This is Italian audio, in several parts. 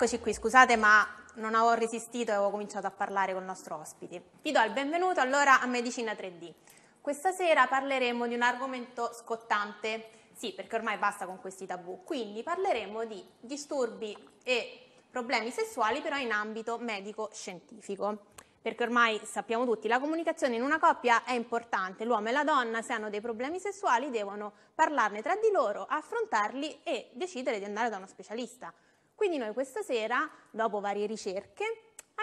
Eccoci qui, scusate ma non avevo resistito e avevo cominciato a parlare con il nostro ospite. Vi do il benvenuto allora a Medicina 3D. Questa sera parleremo di un argomento scottante, sì perché ormai basta con questi tabù, quindi parleremo di disturbi e problemi sessuali però in ambito medico-scientifico. Perché ormai sappiamo tutti, la comunicazione in una coppia è importante, l'uomo e la donna se hanno dei problemi sessuali devono parlarne tra di loro, affrontarli e decidere di andare da uno specialista quindi noi questa sera, dopo varie ricerche,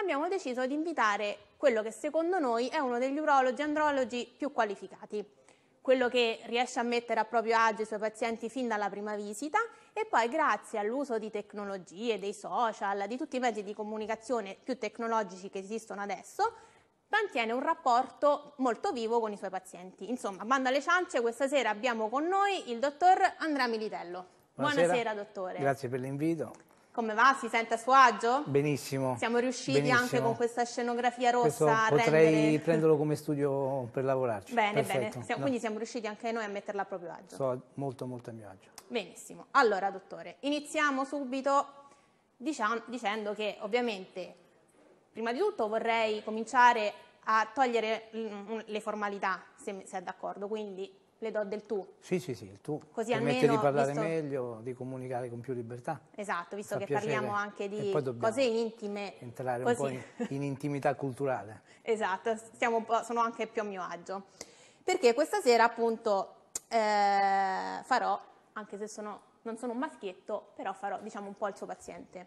abbiamo deciso di invitare quello che secondo noi è uno degli urologi e andrologi più qualificati, quello che riesce a mettere a proprio agio i suoi pazienti fin dalla prima visita e poi grazie all'uso di tecnologie, dei social, di tutti i mezzi di comunicazione più tecnologici che esistono adesso, mantiene un rapporto molto vivo con i suoi pazienti. Insomma, bando alle ciance, questa sera abbiamo con noi il dottor Andrea Militello. Buonasera, Buonasera dottore. Grazie per l'invito. Come va? Si sente a suo agio? Benissimo. Siamo riusciti benissimo. anche con questa scenografia rossa Questo a potrei prenderlo come studio per lavorarci. Bene, Perfetto. bene. Siamo, no. Quindi siamo riusciti anche noi a metterla a proprio agio. Sto molto, molto a mio agio. Benissimo. Allora, dottore, iniziamo subito diciamo, dicendo che ovviamente, prima di tutto, vorrei cominciare a togliere le formalità, se, se è d'accordo. Quindi le do del tu. Sì, sì, sì, il tu. Così Permette almeno, di parlare visto... meglio, di comunicare con più libertà. Esatto, visto Fa che piacere. parliamo anche di cose intime. Entrare così. un po' in, in intimità culturale. esatto, sono anche più a mio agio. Perché questa sera appunto eh, farò, anche se sono, non sono un maschietto, però farò diciamo un po' il suo paziente.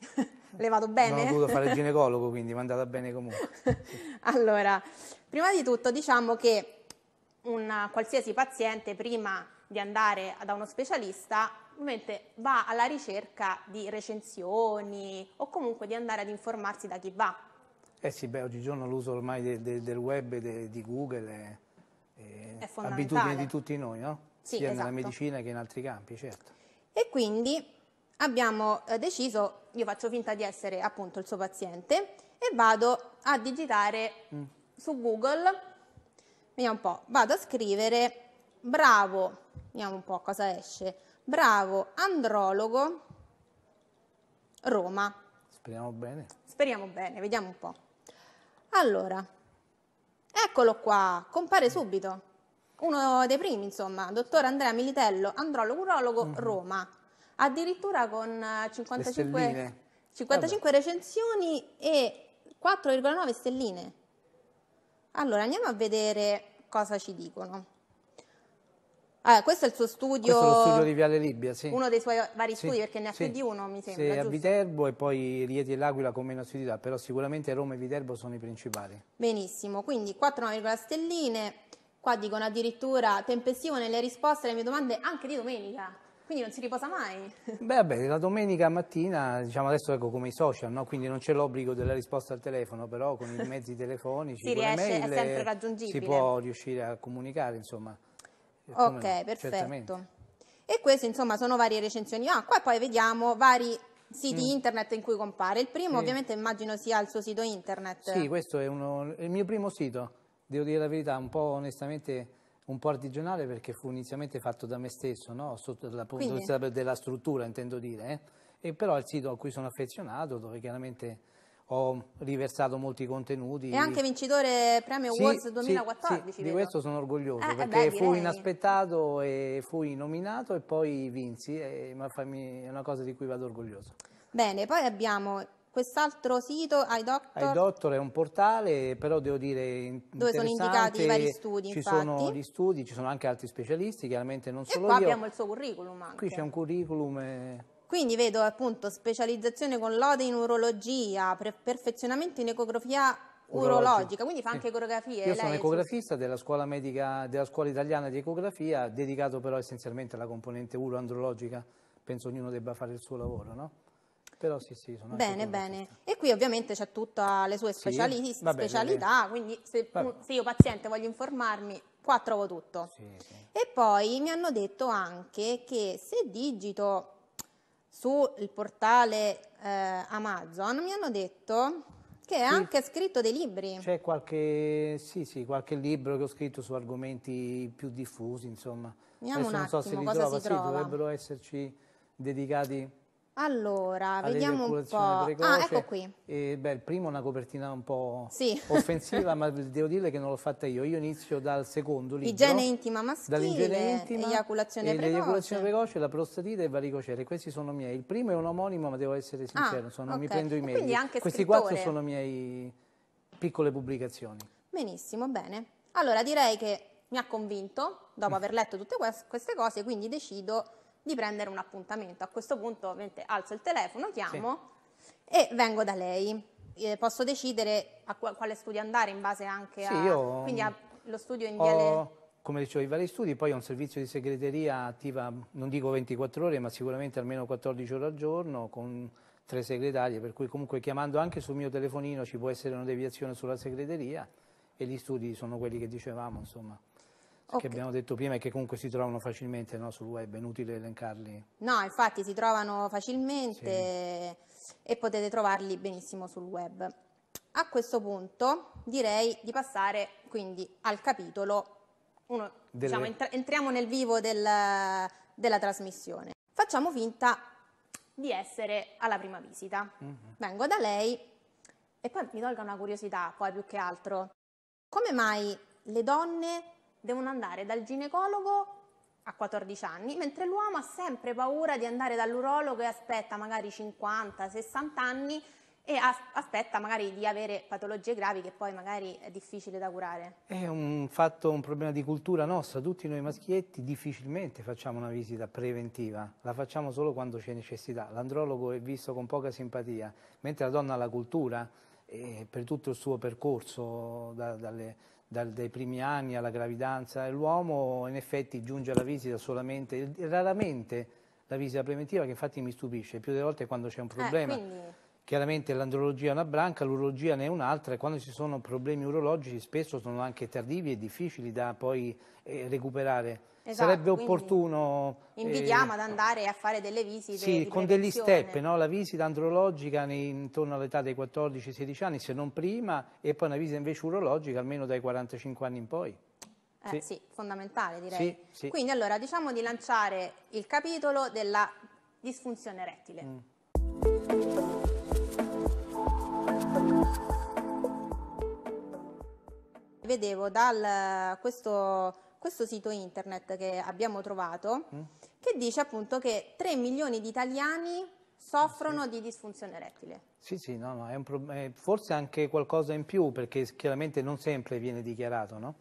Le vado bene? Non ho dovuto fare il ginecologo, quindi mi è andata bene comunque. allora, prima di tutto diciamo che un qualsiasi paziente prima di andare da uno specialista ovviamente va alla ricerca di recensioni o comunque di andare ad informarsi da chi va. Eh sì, beh, oggigiorno l'uso ormai de, de, del web, de, di Google, è, è, è abitudine di tutti noi, no? Sì, Sia esatto. nella medicina che in altri campi, certo. E quindi abbiamo eh, deciso, io faccio finta di essere appunto il suo paziente e vado a digitare mm. su Google Vediamo un po', vado a scrivere bravo, vediamo un po' cosa esce, bravo andrologo Roma. Speriamo bene. Speriamo bene, vediamo un po'. Allora, eccolo qua, compare subito. Uno dei primi, insomma, dottor Andrea Militello, andrologo urologo mm. Roma. Addirittura con 55, eh, 55 recensioni e 4,9 stelline. Allora, andiamo a vedere cosa ci dicono. Ah, questo è il suo studio. Questo è lo studio di Viale Libia, sì. Uno dei suoi vari studi, sì, perché ne ha sì. più di uno, mi sembra. Sì, a Viterbo e poi Rieti e L'Aquila con meno assiduità, però sicuramente Roma e Viterbo sono i principali. Benissimo, quindi 4,9 stelline. Qua dicono addirittura tempestivo nelle risposte alle mie domande anche di domenica. Quindi non si riposa mai? Beh, vabbè, la domenica mattina, diciamo adesso ecco come i social, no? quindi non c'è l'obbligo della risposta al telefono, però con i mezzi telefonici, si riesce, mail, è sempre raggiungibile. Si può riuscire a comunicare, insomma. Eh, ok, perfetto. Certamente. E queste, insomma, sono varie recensioni. Ah, qua poi vediamo vari siti mm. internet in cui compare. Il primo, sì. ovviamente, immagino sia il suo sito internet. Sì, questo è, uno, è il mio primo sito, devo dire la verità, un po' onestamente un po' artigianale perché fu inizialmente fatto da me stesso, no? sotto la punto vista della struttura intendo dire, eh? e però è il sito a cui sono affezionato dove chiaramente ho riversato molti contenuti. E anche vincitore premio sì, Awards 2014. Sì, sì, di questo sono orgoglioso eh, perché beh, fu inaspettato e fui nominato e poi vinsi, eh, ma è una cosa di cui vado orgoglioso. Bene, poi abbiamo Quest'altro sito, iDoctor... iDoctor è un portale, però devo dire Dove sono indicati i vari studi, Ci infatti. sono gli studi, ci sono anche altri specialisti, chiaramente non solo io. E qua io. abbiamo il suo curriculum anche. Qui c'è un curriculum... E... Quindi vedo appunto specializzazione con lode in urologia, perfezionamento in ecografia urologica, quindi fa anche eh, ecografie. Io sono ecografista della scuola, medica, della scuola italiana di ecografia, dedicato però essenzialmente alla componente uroandrologica, penso ognuno debba fare il suo lavoro, no? Però sì, sì, sono Bene, bene. E qui ovviamente c'è tutte le sue speciali sì, bene, specialità, bene. quindi se, se, io paziente voglio informarmi, qua trovo tutto. Sì, sì. E poi mi hanno detto anche che se digito sul portale eh, Amazon, mi hanno detto che sì. anche scritto dei libri. C'è qualche, sì, sì, qualche libro che ho scritto su argomenti più diffusi, insomma. Vediamo Adesso un attimo so se li cosa trova. si trova. Sì, dovrebbero esserci dedicati... Allora, vediamo un po'. Ah, ecco qui. E, beh, il primo è una copertina un po' sì. offensiva, ma devo dire che non l'ho fatta io. Io inizio dal secondo libro. Igiene intima maschile, dall'igiene intima, eiaculazione precoce. L'eiaculazione precoce, la prostatite e varicocere. Questi sono miei. Il primo è un omonimo, ma devo essere ah, sincero, ah, insomma, non okay. mi prendo i meriti. Questi quattro sono miei piccole pubblicazioni. Benissimo, bene. Allora, direi che mi ha convinto, dopo mm. aver letto tutte queste cose, quindi decido di prendere un appuntamento. A questo punto ovviamente alzo il telefono, chiamo sì. e vengo da lei. Eh, posso decidere a quale studio andare in base anche sì, a... Io, quindi allo mm, studio in viale... Ho, come dicevo, i vari studi, poi ho un servizio di segreteria attiva, non dico 24 ore, ma sicuramente almeno 14 ore al giorno, con tre segretarie, per cui comunque chiamando anche sul mio telefonino ci può essere una deviazione sulla segreteria e gli studi sono quelli che dicevamo, insomma okay. che abbiamo detto prima e che comunque si trovano facilmente no, sul web, è inutile elencarli. No, infatti si trovano facilmente sì. e potete trovarli benissimo sul web. A questo punto direi di passare quindi al capitolo, uno, Dele... diciamo, entr entriamo nel vivo del, della trasmissione. Facciamo finta di essere alla prima visita. Mm -hmm. Vengo da lei e poi mi tolga una curiosità, poi più che altro. Come mai le donne devono andare dal ginecologo a 14 anni, mentre l'uomo ha sempre paura di andare dall'urologo e aspetta magari 50-60 anni e aspetta magari di avere patologie gravi che poi magari è difficile da curare. È un fatto, un problema di cultura nostra, tutti noi maschietti difficilmente facciamo una visita preventiva, la facciamo solo quando c'è necessità, l'andrologo è visto con poca simpatia, mentre la donna ha la cultura eh, per tutto il suo percorso da, dalle dai primi anni alla gravidanza, l'uomo in effetti giunge alla visita solamente, raramente la visita preventiva che infatti mi stupisce, più delle volte quando c'è un eh, problema. Eh, quindi... Chiaramente l'andrologia è una branca, l'urologia ne è un'altra e quando ci sono problemi urologici spesso sono anche tardivi e difficili da poi eh, recuperare. Esatto, Sarebbe opportuno... Invitiamo eh, ad andare a fare delle visite Sì, con degli step, no? la visita andrologica intorno all'età dei 14-16 anni, se non prima, e poi una visita invece urologica almeno dai 45 anni in poi. Eh, sì. sì. fondamentale direi. Sì, sì. Quindi allora diciamo di lanciare il capitolo della disfunzione rettile. Mm. Vedevo dal questo questo sito internet che abbiamo trovato mm. che dice appunto che 3 milioni di italiani soffrono ah, sì. di disfunzione erettile. Sì, sì, no, no, è un, è forse anche qualcosa in più perché chiaramente non sempre viene dichiarato, no?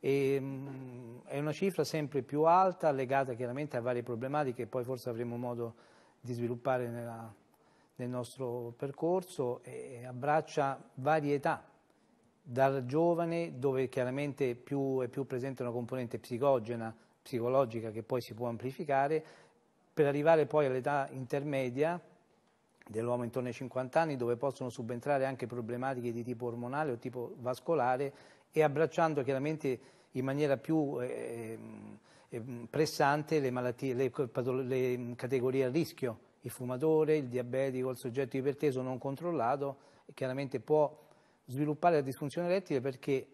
E, ehm, mh, è una cifra sempre più alta legata chiaramente a varie problematiche che poi forse avremo modo di sviluppare nella, nel nostro percorso e abbraccia varietà dal giovane dove chiaramente più, è più presente una componente psicogena, psicologica che poi si può amplificare, per arrivare poi all'età intermedia dell'uomo intorno ai 50 anni dove possono subentrare anche problematiche di tipo ormonale o tipo vascolare e abbracciando chiaramente in maniera più eh, eh, pressante le, malattie, le, le categorie a rischio, il fumatore, il diabetico, il soggetto iperteso non controllato, chiaramente può sviluppare la disfunzione erettile perché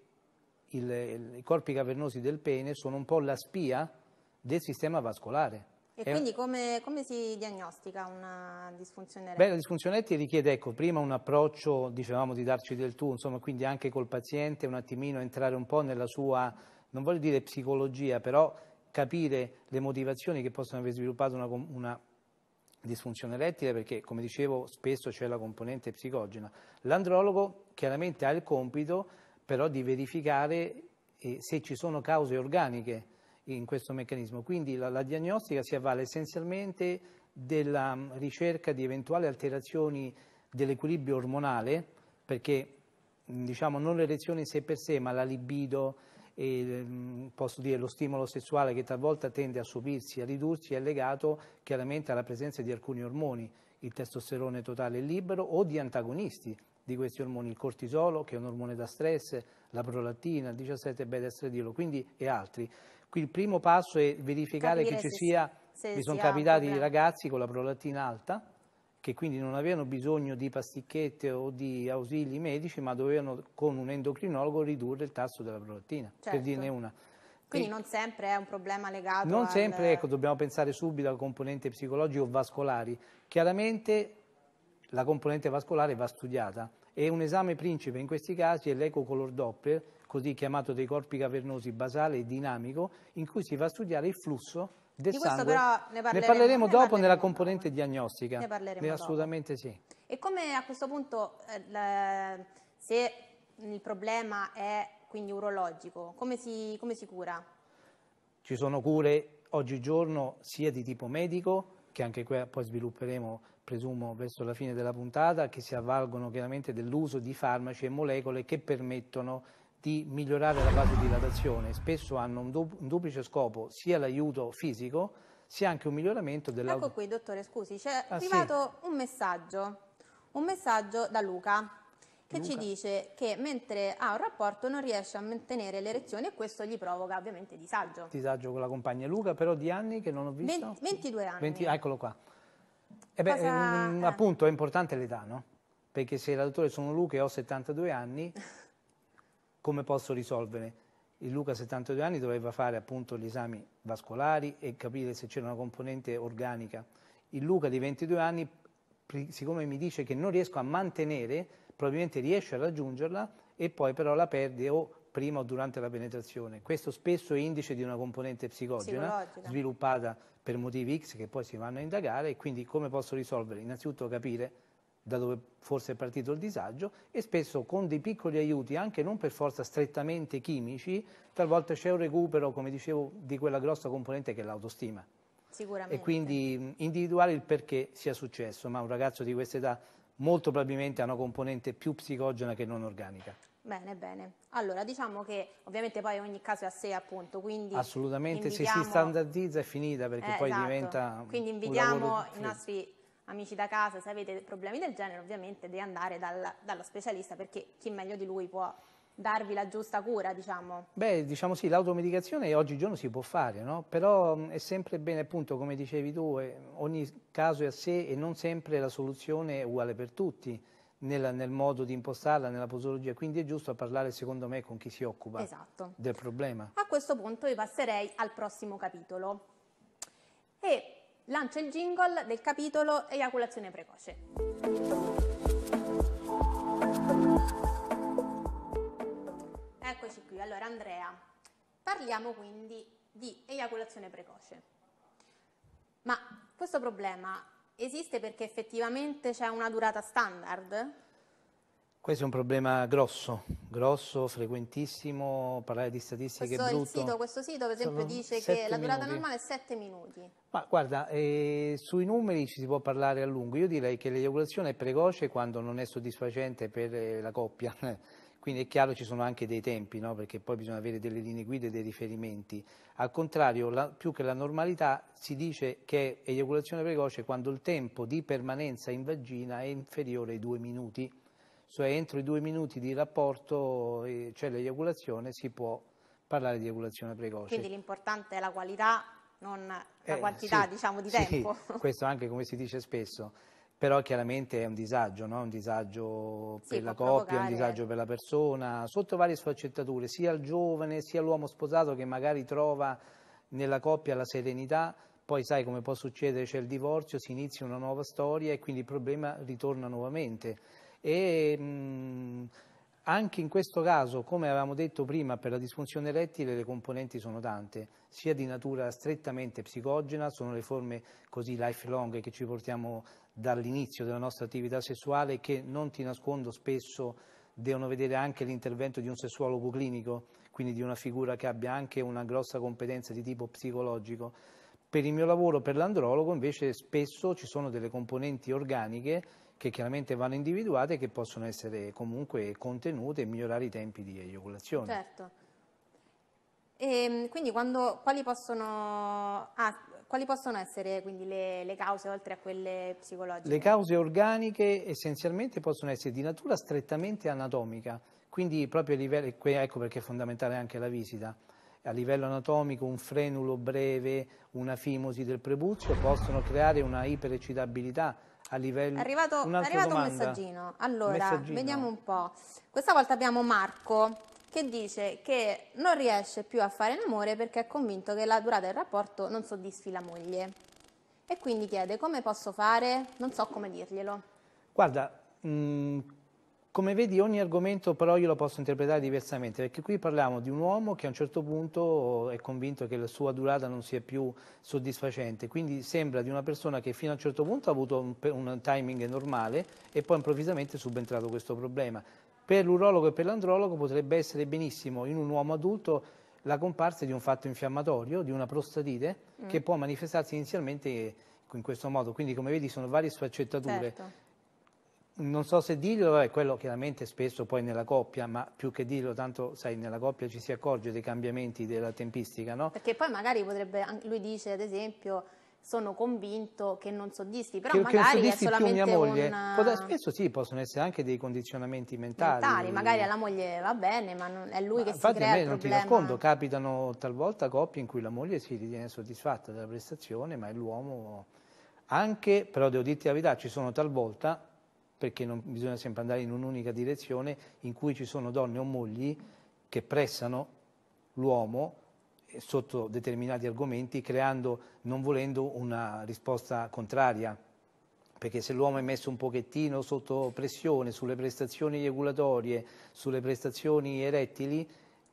il, il, i corpi cavernosi del pene sono un po' la spia del sistema vascolare. E È quindi come, come, si diagnostica una disfunzione erettile? Beh, la disfunzione erettile richiede, ecco, prima un approccio, dicevamo, di darci del tu, insomma, quindi anche col paziente un attimino entrare un po' nella sua, non voglio dire psicologia, però capire le motivazioni che possono aver sviluppato una, una disfunzione erettile perché, come dicevo, spesso c'è la componente psicogena. L'andrologo chiaramente ha il compito però di verificare eh, se ci sono cause organiche in questo meccanismo. Quindi la, la diagnostica si avvale essenzialmente della mh, mm, ricerca di eventuali alterazioni dell'equilibrio ormonale, perché mm, diciamo non l'erezione in sé per sé, ma la libido, e ehm, posso dire lo stimolo sessuale che talvolta tende a subirsi, a ridursi, è legato chiaramente alla presenza di alcuni ormoni, il testosterone totale libero o di antagonisti di questi ormoni, il cortisolo che è un ormone da stress, la prolattina, il 17-beta-estradiolo quindi, e altri. Qui il primo passo è verificare Capire che ci se sia, mi sono capitati i ragazzi con la prolattina alta, che quindi non avevano bisogno di pasticchette o di ausili medici, ma dovevano con un endocrinologo ridurre il tasso della prolattina, certo. per dirne una. Quindi non sempre è un problema legato Non al... sempre, ecco, dobbiamo pensare subito al componente psicologico o vascolari. Chiaramente la componente vascolare va studiata e un esame principe in questi casi è l'ecocolor Doppler, così chiamato dei corpi cavernosi basale e dinamico, in cui si va a studiare il flusso del Di sangue. Però ne parleremo, ne parleremo dopo ne parleremo nella componente dopo. diagnostica. Ne parleremo ne, Assolutamente dopo. sì. E come a questo punto, eh, la, se il problema è quindi urologico, come si, come si cura? Ci sono cure oggigiorno sia di tipo medico, che anche qua poi svilupperemo presumo verso la fine della puntata, che si avvalgono chiaramente dell'uso di farmaci e molecole che permettono di migliorare la fase di latazione, spesso hanno un, du un duplice scopo, sia l'aiuto fisico, sia anche un miglioramento della... Ecco qui, dottore, scusi, c'è ah, arrivato sì. un messaggio, un messaggio da Luca che Luca. ci dice che mentre ha un rapporto non riesce a mantenere l'erezione e questo gli provoca ovviamente disagio. Disagio con la compagna Luca, però di anni che non ho visto... 20, 22 anni. 20, eccolo qua. E eh beh, Cosa... ehm, eh. appunto è importante l'età, no? Perché se la dottore sono Luca e ho 72 anni... come posso risolvere? Il Luca a 72 anni doveva fare appunto gli esami vascolari e capire se c'era una componente organica. Il Luca di 22 anni, siccome mi dice che non riesco a mantenere, probabilmente riesce a raggiungerla e poi però la perde o prima o durante la penetrazione. Questo spesso è indice di una componente psicogena sviluppata per motivi X che poi si vanno a indagare e quindi come posso risolvere? Innanzitutto capire da dove forse è partito il disagio, e spesso con dei piccoli aiuti, anche non per forza strettamente chimici, talvolta c'è un recupero, come dicevo, di quella grossa componente che è l'autostima. Sicuramente. E quindi mm, individuare il perché sia successo, ma un ragazzo di questa età molto probabilmente ha una componente più psicogena che non organica. Bene, bene. Allora, diciamo che ovviamente poi ogni caso è a sé, appunto, quindi... Assolutamente, invidiamo... se si standardizza è finita, perché eh, poi esatto. diventa... Quindi invidiamo i nostri amici da casa, se avete problemi del genere ovviamente devi andare dal, dallo specialista perché chi meglio di lui può darvi la giusta cura, diciamo. Beh, diciamo sì, l'automedicazione oggigiorno si può fare, no? Però è sempre bene, appunto, come dicevi tu, eh, ogni caso è a sé e non sempre la soluzione è uguale per tutti nel, nel modo di impostarla, nella posologia, quindi è giusto parlare, secondo me, con chi si occupa esatto. del problema. A questo punto io passerei al prossimo capitolo. E Lancia il jingle del capitolo Eiaculazione precoce. Eccoci qui, allora Andrea, parliamo quindi di eiaculazione precoce. Ma questo problema esiste perché effettivamente c'è una durata standard? Questo è un problema grosso, grosso, frequentissimo, parlare di statistiche questo è brutto. Sito, questo sito per esempio Sono dice che la durata minuti. normale è 7 minuti. Ma guarda, eh, sui numeri ci si può parlare a lungo, io direi che l'eiaculazione è precoce quando non è soddisfacente per eh, la coppia, quindi è chiaro ci sono anche dei tempi, no? perché poi bisogna avere delle linee guida e dei riferimenti. Al contrario, la, più che la normalità si dice che è eiaculazione precoce quando il tempo di permanenza in vagina è inferiore ai due minuti cioè entro i due minuti di rapporto eh, cellule l'eiaculazione, si può parlare di eiaculazione precoce. Quindi l'importante è la qualità, non la eh, quantità sì, diciamo, di sì, tempo. questo anche come si dice spesso, però chiaramente è un disagio, no? un disagio sì, per la coppia, provocare. un disagio per la persona, sotto varie sfaccettature, sia il giovane sia l'uomo sposato che magari trova nella coppia la serenità, poi sai come può succedere, c'è il divorzio, si inizia una nuova storia e quindi il problema ritorna nuovamente e mh, mm, anche in questo caso, come avevamo detto prima, per la disfunzione erettile le componenti sono tante, sia di natura strettamente psicogena, sono le forme così lifelong che ci portiamo dall'inizio della nostra attività sessuale che non ti nascondo spesso devono vedere anche l'intervento di un sessuologo clinico, quindi di una figura che abbia anche una grossa competenza di tipo psicologico. Per il mio lavoro, per l'andrologo, invece spesso ci sono delle componenti organiche che chiaramente vanno individuate e che possono essere comunque contenute e migliorare i tempi di eioculazione. Certo. E ehm, quindi quando, quali, possono, ah, quali, possono, essere le, le, cause oltre a quelle psicologiche? Le cause organiche essenzialmente possono essere di natura strettamente anatomica, quindi proprio a livello, ecco perché è fondamentale anche la visita, a livello anatomico un frenulo breve, una fimosi del prepuzio possono creare una ipereccitabilità a livello... È arrivato un, arrivato un messaggino. Allora, messaggino. vediamo un po'. Questa volta abbiamo Marco che dice che non riesce più a fare l'amore perché è convinto che la durata del rapporto non soddisfi la moglie. E quindi chiede come posso fare? Non so come dirglielo. Guarda, mh, mm, come vedi ogni argomento però io lo posso interpretare diversamente perché qui parliamo di un uomo che a un certo punto oh, è convinto che la sua durata non sia più soddisfacente, quindi sembra di una persona che fino a un certo punto ha avuto un, un timing normale e poi improvvisamente è subentrato questo problema. Per l'urologo e per l'andrologo potrebbe essere benissimo in un uomo adulto la comparsa di un fatto infiammatorio, di una prostatite mm. che può manifestarsi inizialmente in questo modo, quindi come vedi sono varie sfaccettature. Certo non so se dirlo, è quello chiaramente spesso poi nella coppia, ma più che dirlo, tanto sai, nella coppia ci si accorge dei cambiamenti della tempistica, no? Perché poi magari potrebbe, lui dice ad esempio, sono convinto che non soddisfi, però che, magari che non soddisfi è solamente mia moglie. Una... Spesso sì, possono essere anche dei condizionamenti mentali. mentali magari alla moglie va bene, ma non, è lui ma che si crea me, non ti nascondo, capitano talvolta coppie in cui la moglie si ritiene soddisfatta della prestazione, ma è l'uomo anche, però devo dirti la verità, ci sono talvolta perché non bisogna sempre andare in un'unica direzione in cui ci sono donne o mogli che pressano l'uomo eh, sotto determinati argomenti creando, non volendo, una risposta contraria. Perché se l'uomo è messo un pochettino sotto pressione sulle prestazioni regulatorie, sulle prestazioni erettili,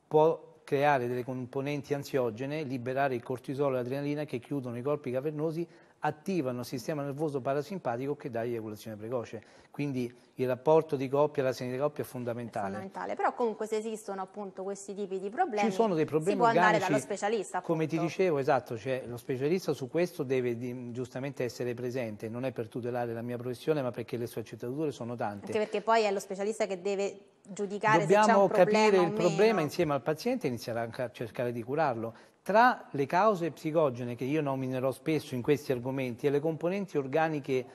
può creare delle componenti ansiogene, liberare il cortisolo e l'adrenalina che chiudono i corpi cavernosi, attivano il sistema nervoso parasimpatico che dà eiaculazione precoce. Quindi il rapporto di coppia, la segnale di coppia è fondamentale. È fondamentale, però comunque se esistono appunto questi tipi di problemi, Ci sono dei problemi si può organici, andare dallo specialista. Appunto. Come ti dicevo, esatto, cioè, lo specialista su questo deve di, giustamente essere presente, non è per tutelare la mia professione, ma perché le sue accettature sono tante. Anche perché poi è lo specialista che deve giudicare Dobbiamo se c'è un problema Dobbiamo capire il problema insieme al paziente e iniziare anche a cercare di curarlo. Tra le cause psicogene che io nominerò spesso in questi argomenti e le componenti organiche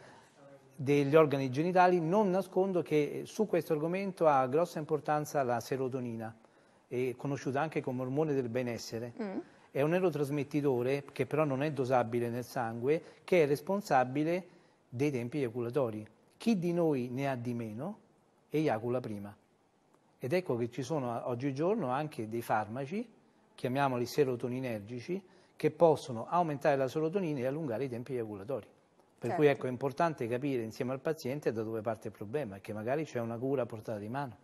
degli organi genitali, non nascondo che su questo argomento ha grossa importanza la serotonina, conosciuta anche come ormone del benessere. Mm. È un neurotrasmettitore che però non è dosabile nel sangue, che è responsabile dei tempi eiaculatori. Chi di noi ne ha di meno eiacula prima. Ed ecco che ci sono oggigiorno anche dei farmaci chiamiamoli serotoninergici, che possono aumentare la serotonina e allungare i tempi eiaculatori. Per certo. cui ecco, è importante capire insieme al paziente da dove parte il problema e che magari c'è una cura a portata di mano.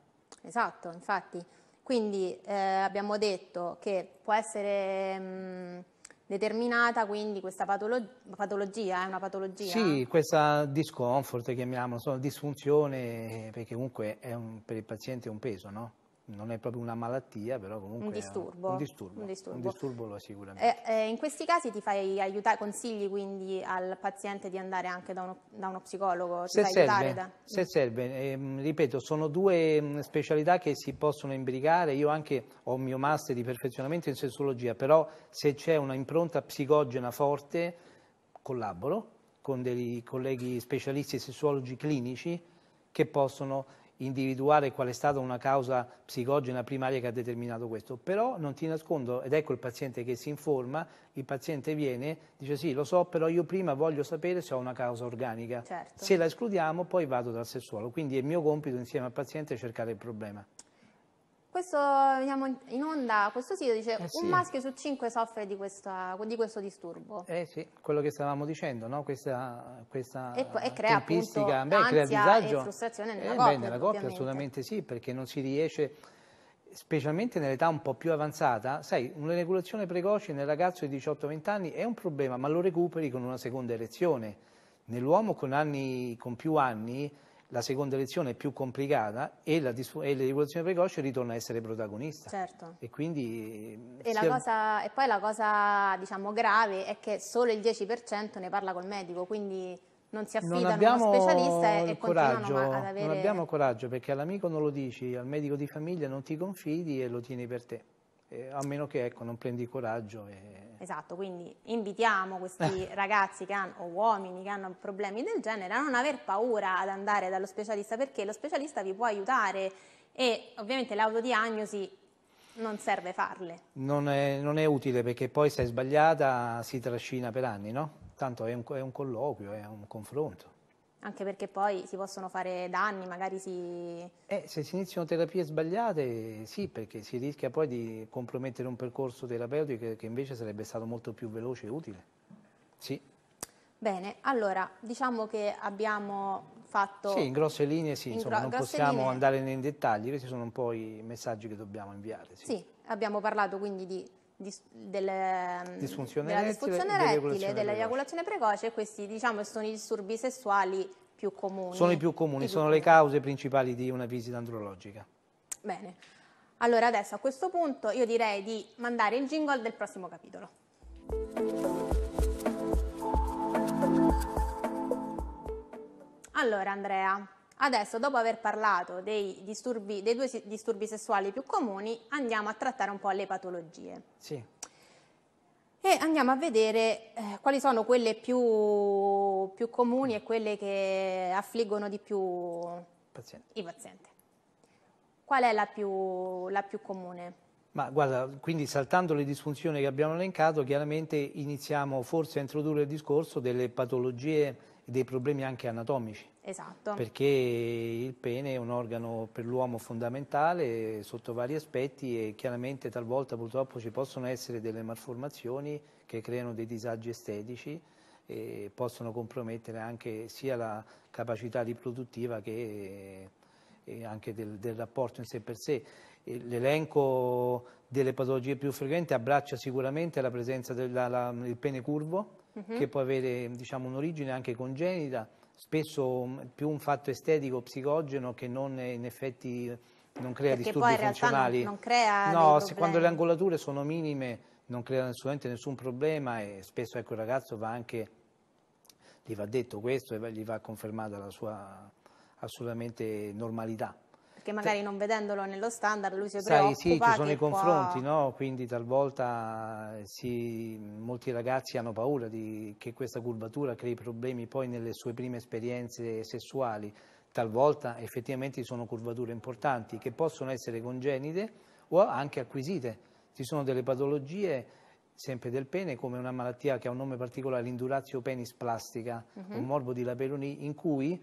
Esatto, infatti. Quindi eh, abbiamo detto che può essere mh, mm, determinata quindi questa patolo patologia, è eh, una patologia? Sì, questa discomfort, chiamiamola, disfunzione, eh, perché comunque un, per il paziente è un peso, no? non è proprio una malattia, però comunque un disturbo, un disturbo, un disturbo. Un disturbo lo è sicuramente. Eh, eh, in questi casi ti fai aiutare, consigli quindi al paziente di andare anche da uno, da uno psicologo? se serve, da... se mm. serve eh, ripeto, sono due mm, specialità che si possono imbrigare. io anche ho il mio master di perfezionamento in sessologia, però se c'è una impronta psicogena forte collaboro con dei colleghi specialisti sessuologi clinici che possono individuare qual è stata una causa psicogena primaria che ha determinato questo, però non ti nascondo, ed ecco il paziente che si informa, il paziente viene, dice sì lo so, però io prima voglio sapere se ho una causa organica, certo. se la escludiamo poi vado dal sessuolo, quindi è mio compito insieme al paziente cercare il problema. Questo, veniamo in onda, questo sito dice eh sì. un maschio su cinque soffre di, questa, di, questo disturbo. Eh sì, quello che stavamo dicendo, no? questa, questa e, e crea appunto beh, crea disagio. e frustrazione nella eh, coppia. Beh, nella coppia assolutamente sì, perché non si riesce, specialmente nell'età un po' più avanzata, sai, una precoce nel ragazzo di 18-20 anni è un problema, ma lo recuperi con una seconda erezione. Nell'uomo con, con più anni la seconda elezione è più complicata e la, e la precoce ritorna a essere protagonista. Certo. E, quindi, e, sia... cosa, e poi la cosa diciamo, grave è che solo il 10% ne parla col medico, quindi non si affidano non a uno specialista e, e coraggio, ad avere... Non abbiamo coraggio perché all'amico non lo dici, al medico di famiglia non ti confidi e lo tieni per te, eh, a meno che ecco, non prendi coraggio e Esatto, quindi invitiamo questi eh. ragazzi che hanno, o uomini che hanno problemi del genere a non aver paura ad andare dallo specialista perché lo specialista vi può aiutare e ovviamente l'autodiagnosi non serve farle. Non è, non è, utile perché poi se è sbagliata si trascina per anni, no? Tanto è un, è un colloquio, è un confronto. Anche perché poi si possono fare danni, magari si... Eh, se si iniziano terapie sbagliate, sì, perché si rischia poi di compromettere un percorso terapeutico che invece sarebbe stato molto più veloce e utile. Sì. Bene, allora diciamo che abbiamo fatto... Sì, in grosse linee sì, in insomma, non possiamo linee... andare nei dettagli, questi sono un po' i messaggi che dobbiamo inviare. Sì. sì, abbiamo parlato quindi di dis, delle, mm, disfunzione della disfunzione rettile, dell'eiaculazione precoce, questi diciamo, sono i disturbi sessuali più comuni. Sono i più comuni, I sono più le comuni. cause principali di una visita andrologica. Bene, allora adesso a questo punto io direi di mandare il jingle del prossimo capitolo. Allora Andrea, Adesso, dopo aver parlato dei, disturbi, dei due disturbi sessuali più comuni, andiamo a trattare un po' le patologie. Sì. E andiamo a vedere eh, quali sono quelle più, più, comuni e quelle che affliggono di più paziente. i pazienti. Qual è la più, la più comune? Ma guarda, quindi saltando le disfunzioni che abbiamo elencato, chiaramente iniziamo forse a introdurre il discorso delle patologie dei problemi anche anatomici. Esatto. Perché il pene è un organo per l'uomo fondamentale sotto vari aspetti e chiaramente talvolta purtroppo ci possono essere delle malformazioni che creano dei disagi estetici e possono compromettere anche sia la capacità riproduttiva che anche del, del rapporto in sé per sé. L'elenco delle patologie più frequenti abbraccia sicuramente la presenza del pene curvo, uh-huh. che può avere diciamo, un'origine anche congenita, spesso mm, più un fatto estetico, psicogeno che non eh, in effetti eh, non crea Perché disturbi funzionali. Non, non, crea no, se quando le angolature sono minime non crea assolutamente nessun problema e spesso ecco, il ragazzo va anche, gli va detto questo e gli va confermata la sua assolutamente normalità perché magari non vedendolo nello standard lui si è preoccupa. Sai, sì, ci sono i confronti, qua... no? quindi talvolta eh, si, molti ragazzi hanno paura di, che questa curvatura crei problemi poi nelle sue prime esperienze sessuali, talvolta effettivamente sono curvature importanti che possono essere congenite o anche acquisite, ci sono delle patologie sempre del pene, come una malattia che ha un nome particolare, l'indurazio penis plastica, uh mhm. -huh. un morbo di Laperoni, in cui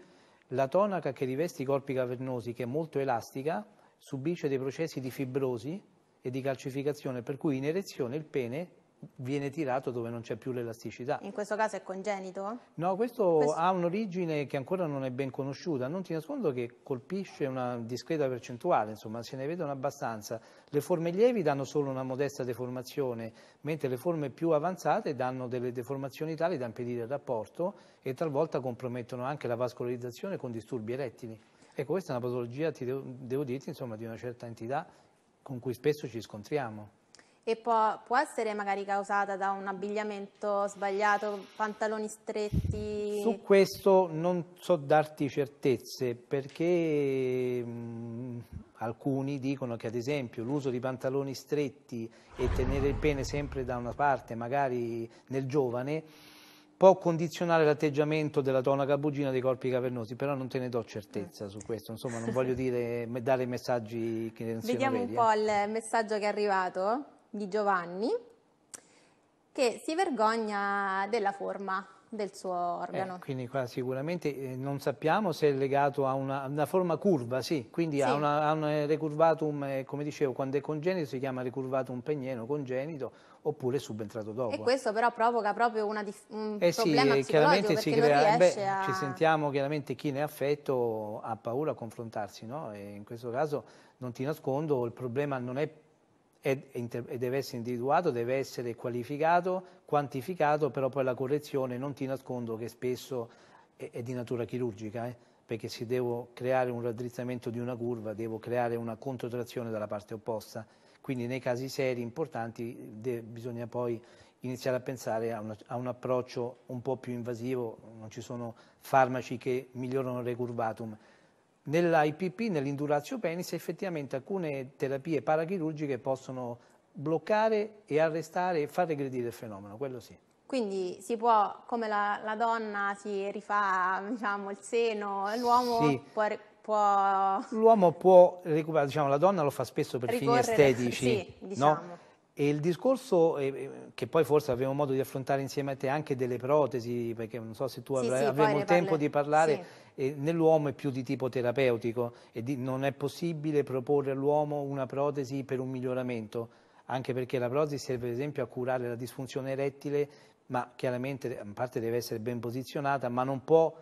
la tonaca che riveste i corpi cavernosi, che è molto elastica, subisce dei processi di fibrosi e di calcificazione, per cui in erezione il pene viene tirato dove non c'è più l'elasticità. In questo caso è congenito? No, questo, questo... ha un'origine che ancora non è ben conosciuta, non ti nascondo che colpisce una discreta percentuale, insomma se ne vedono abbastanza. Le forme lievi danno solo una modesta deformazione, mentre le forme più avanzate danno delle deformazioni tali da impedire il rapporto e talvolta compromettono anche la vascolarizzazione con disturbi erettili. Ecco, questa è una patologia, devo, devo dirti, insomma, di una certa entità con cui spesso ci scontriamo e può, può, essere magari causata da un abbigliamento sbagliato, pantaloni stretti? Su questo non so darti certezze perché mh, mm, alcuni dicono che ad esempio l'uso di pantaloni stretti e tenere il pene sempre da una parte, magari nel giovane, può condizionare l'atteggiamento della tonaca bugina dei corpi cavernosi, però non te ne do certezza su questo, insomma non voglio dire, dare messaggi che non Vediamo siano Vediamo un eh. po' il messaggio che è arrivato di Giovanni che si vergogna della forma del suo organo. Eh, quindi qua sicuramente eh, non sappiamo se è legato a una, una forma curva, sì, quindi sì. a, un eh, recurvatum, eh, come dicevo, quando è congenito si chiama recurvatum pegneno congenito oppure subentrato dopo. E questo però provoca proprio una un eh sì, chiaramente si crea, beh, a... Ci sentiamo chiaramente chi ne ha affetto ha paura a confrontarsi, no? in questo caso non ti nascondo, il problema non è e, deve essere individuato, deve essere qualificato, quantificato, però poi la correzione non ti nascondo che spesso è, è di natura chirurgica, eh? perché se devo creare un raddrizzamento di una curva devo creare una controtrazione dalla parte opposta, quindi nei casi seri importanti bisogna poi iniziare a pensare a un, a un, approccio un po' più invasivo, non ci sono farmaci che migliorano il recurvatum, Nell'IPP, nell'indurazio penis, effettivamente alcune terapie parachirurgiche possono bloccare e arrestare e far regredire il fenomeno, quello sì. Quindi si può, come la, la donna si rifà diciamo, il seno, l'uomo sì. può L'uomo può recuperare, diciamo, la donna lo fa spesso per fini estetici, sì, diciamo. no? E il discorso, eh, eh, che poi forse avremo modo di affrontare insieme a te, anche delle protesi, perché non so se tu sì, avrai, sì, avremo tempo di parlare, sì. eh, nell'uomo è più di tipo terapeutico e di, non è possibile proporre all'uomo una protesi per un miglioramento, anche perché la protesi serve ad esempio a curare la disfunzione erettile, ma chiaramente a parte deve essere ben posizionata, ma non può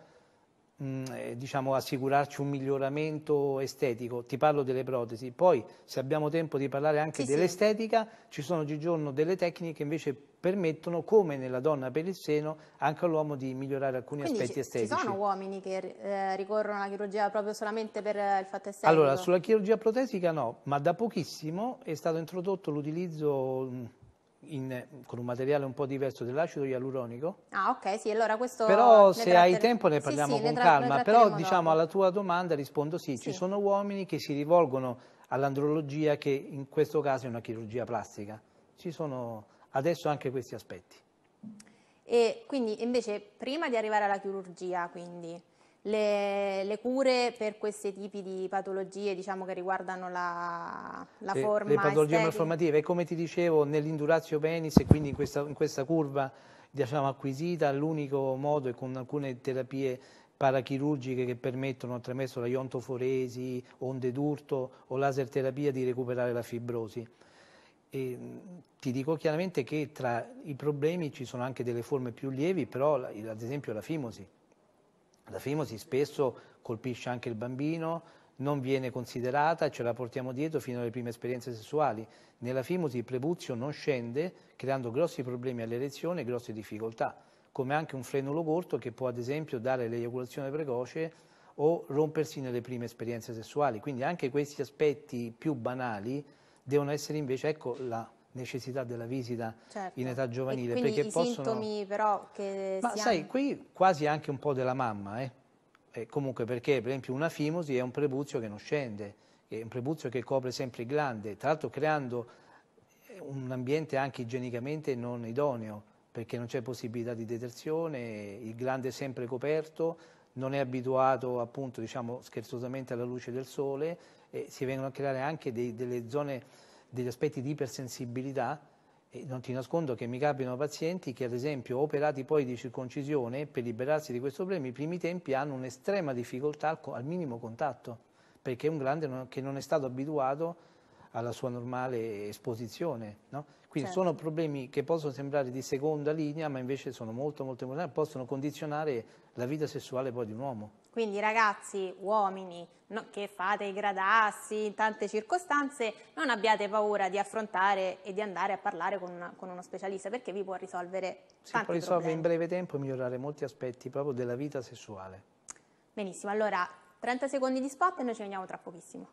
Mm, eh, diciamo, assicurarci un miglioramento estetico. Ti parlo delle protesi, poi se abbiamo tempo di parlare anche sì, dell'estetica, sì. ci sono oggigiorno delle tecniche che invece permettono, come nella donna per il seno, anche all'uomo di migliorare alcuni Quindi aspetti ci, estetici. Ci sono uomini che eh, ricorrono alla chirurgia proprio solamente per il fatto estetico? Allora, sulla chirurgia protesica no, ma da pochissimo è stato introdotto l'utilizzo mm, in, con un materiale un po' diverso dell'acido ialuronico. Ah, ok, sì, allora questo. Però se tratter... hai tempo ne parliamo sì, sì, con ne calma. Però diciamo alla tua domanda rispondo sì, sì, ci sono uomini che si rivolgono all'andrologia che in questo caso è una chirurgia plastica. Ci sono adesso anche questi aspetti. E quindi invece prima di arrivare alla chirurgia, quindi le, le, cure per questi tipi di patologie diciamo, che riguardano la, la le, forma Le patologie estetica. malformative e come ti dicevo nell'indurazio penis e quindi in questa, in questa curva diciamo, acquisita l'unico modo è con alcune terapie parachirurgiche che permettono attraverso la iontoforesi, onde d'urto o laser terapia di recuperare la fibrosi. E ti dico chiaramente che tra i problemi ci sono anche delle forme più lievi, però ad esempio la fimosi la fimosi spesso colpisce anche il bambino, non viene considerata ce la portiamo dietro fino alle prime esperienze sessuali. Nella fimosi il prepuzio non scende, creando grossi problemi all'erezione e grosse difficoltà, come anche un frenulo corto che può ad esempio dare l'eiaculazione precoce o rompersi nelle prime esperienze sessuali. Quindi anche questi aspetti più banali devono essere invece, ecco la necessità della visita certo. in età giovanile. E perché i possono... sintomi però che Ma sai, hanno... qui quasi anche un po' della mamma, eh? Eh, comunque perché per esempio una fimosi è un prepuzio che non scende, è un prepuzio che copre sempre il glande, tra l'altro creando eh, un ambiente anche igienicamente non idoneo, perché non c'è possibilità di detersione, il glande è sempre coperto, non è abituato appunto diciamo scherzosamente alla luce del sole, e si vengono a creare anche dei, delle zone degli aspetti di ipersensibilità, e non ti nascondo che mi capitano pazienti che ad esempio operati poi di circoncisione per liberarsi di questo problema, i primi tempi hanno un'estrema difficoltà al, minimo contatto, perché è un grande che non è stato abituato alla sua normale esposizione. No? Quindi certo. sono problemi che possono sembrare di seconda linea, ma invece sono molto molto importanti, possono condizionare la vita sessuale poi di un uomo. Quindi ragazzi, uomini, no, che fate i gradassi in tante circostanze, non abbiate paura di affrontare e di andare a parlare con, con uno specialista perché vi può risolvere si tanti Si può risolvere in breve tempo e migliorare molti aspetti proprio della vita sessuale. Benissimo, allora 30 secondi di spot e noi ci vediamo tra pochissimo.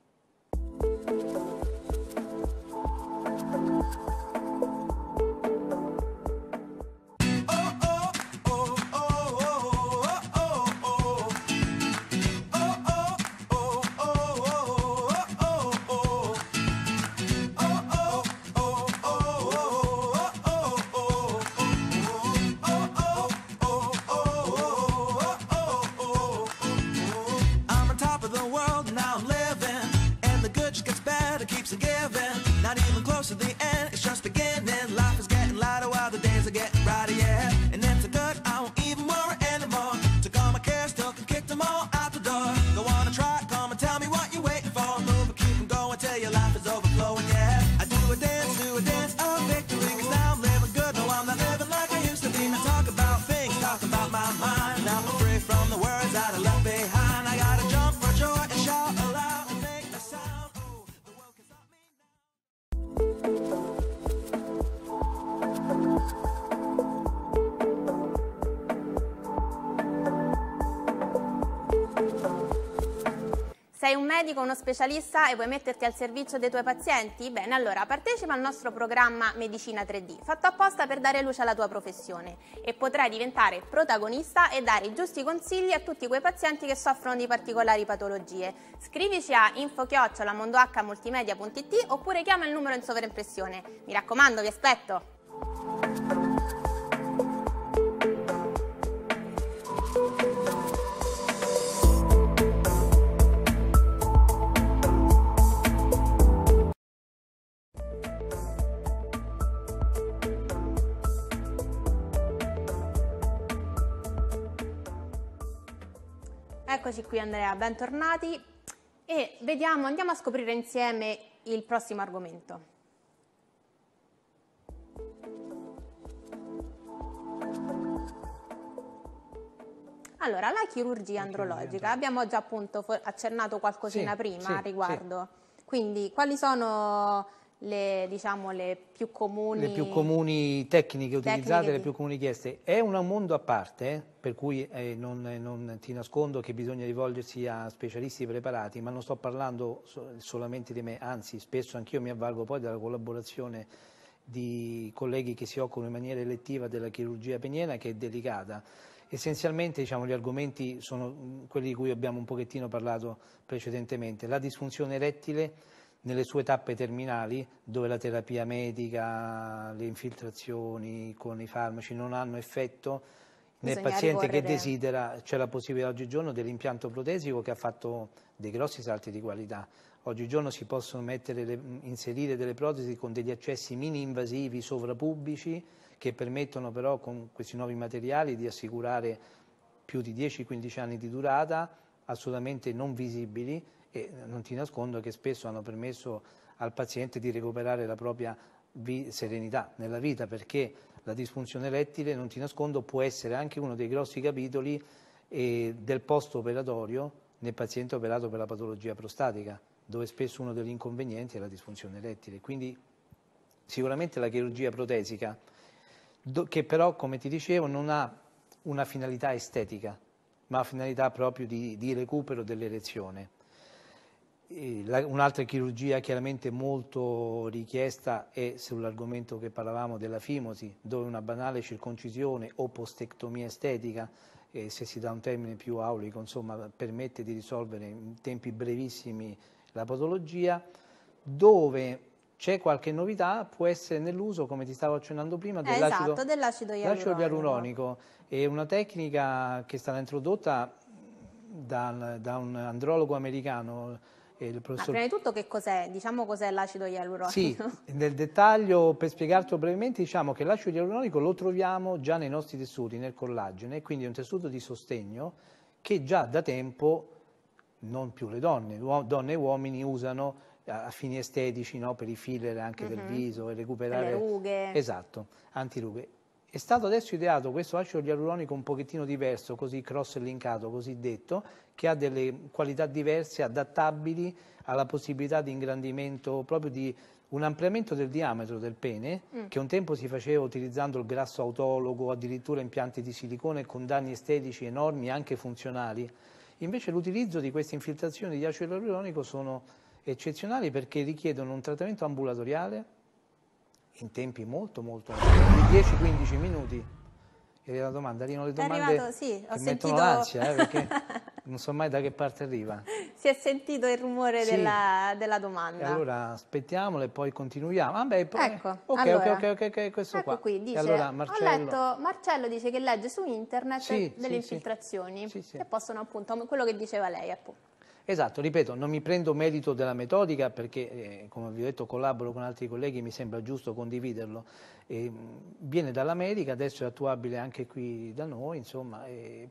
con uno specialista e vuoi metterti al servizio dei tuoi pazienti? Bene, allora partecipa al nostro programma Medicina 3D, fatto apposta per dare luce alla tua professione e potrai diventare protagonista e dare i giusti consigli a tutti quei pazienti che soffrono di particolari patologie. Scrivici a infochiocciolamondohmultimedia.it oppure chiama il numero in sovraimpressione. Mi raccomando, vi aspetto! Eccoci qui Andrea, bentornati e vediamo, andiamo a scoprire insieme il prossimo argomento. Allora, la chirurgia andrologica, abbiamo già appunto accennato qualcosina sì, prima sì, riguardo, sì. quindi quali sono le, diciamo, le, più comuni... Le più comuni tecniche utilizzate, tecniche di... le più comuni chieste. È un mondo a parte, per cui eh, non, eh, non, ti nascondo che bisogna rivolgersi a specialisti preparati, ma non sto parlando so solamente di me, anzi spesso anch'io mi avvalgo poi della collaborazione di colleghi che si occupano in maniera elettiva della chirurgia peniena che è delicata. Essenzialmente diciamo, gli argomenti sono quelli di cui abbiamo un pochettino parlato precedentemente, la disfunzione erettile nelle sue tappe terminali dove la terapia medica, le infiltrazioni con i farmaci non hanno effetto, nel paziente ricorrere... che desidera c'è la possibilità oggigiorno dell'impianto protesico che ha fatto dei grossi salti di qualità. Oggigiorno si possono le, inserire delle protesi con degli accessi mini-invasivi sovrapubblici che permettono però con questi nuovi materiali di assicurare più di 10-15 anni di durata assolutamente non visibili e non ti nascondo che spesso hanno permesso al paziente di recuperare la propria serenità nella vita perché la disfunzione erettile, non ti nascondo, può essere anche uno dei grossi capitoli eh, del post operatorio nel paziente operato per la patologia prostatica, dove spesso uno degli inconvenienti è la disfunzione erettile. Quindi sicuramente la chirurgia protesica, do, che però, come ti dicevo, non ha una finalità estetica, ma una finalità proprio di, di recupero dell'erezione. Eh, un'altra chirurgia chiaramente molto richiesta è sull'argomento che parlavamo della fimosi, dove una banale circoncisione o postectomia estetica, eh, se si dà un termine più aulico, insomma, permette di risolvere in tempi brevissimi la patologia, dove c'è qualche novità, può essere nell'uso, come ti stavo accennando prima, eh, dell'acido, esatto, dell ialuronico. ialuronico. È una tecnica che è stata introdotta da, da un andrologo americano, il professor... prima di tutto che cos'è? Diciamo cos'è l'acido ialuronico. Sì, nel dettaglio, per spiegartelo brevemente, diciamo che l'acido ialuronico lo troviamo già nei nostri tessuti, nel collagene, quindi è un tessuto di sostegno che già da tempo, non più le donne, donne e uomini usano eh, a fini estetici, no? per i filler anche uh -huh. del mhm. viso e recuperare... le rughe. Esatto, antirughe. È stato adesso ideato questo acido ialuronico un pochettino diverso, così cross-linkato, così detto, che ha delle qualità diverse, adattabili alla possibilità di ingrandimento, proprio di un ampliamento del diametro del pene, mm. che un tempo si faceva utilizzando il grasso autologo, addirittura impianti di silicone con danni estetici enormi, anche funzionali. Invece l'utilizzo di queste infiltrazioni di acido ialuronico sono eccezionali perché richiedono un trattamento ambulatoriale, in tempi molto molto di 10-15 minuti era la domanda arrivano le domande arrivato, sì, ho sentito... l'ansia eh, perché non so mai da che parte arriva si è sentito il rumore sì. della, della, domanda e allora aspettiamole e poi continuiamo vabbè ah, ecco okay, allora, ok ok ok questo ecco qua qui, dice, allora, Marcello... Letto, Marcello dice che legge su internet sì, delle sì, infiltrazioni che possono appunto quello che diceva lei appunto Esatto, ripeto, non mi prendo merito della metodica perché, eh, come vi ho detto, collaboro con altri colleghi, mi sembra giusto condividerlo. E, mm, viene dall'America, adesso è attuabile anche qui da noi, insomma,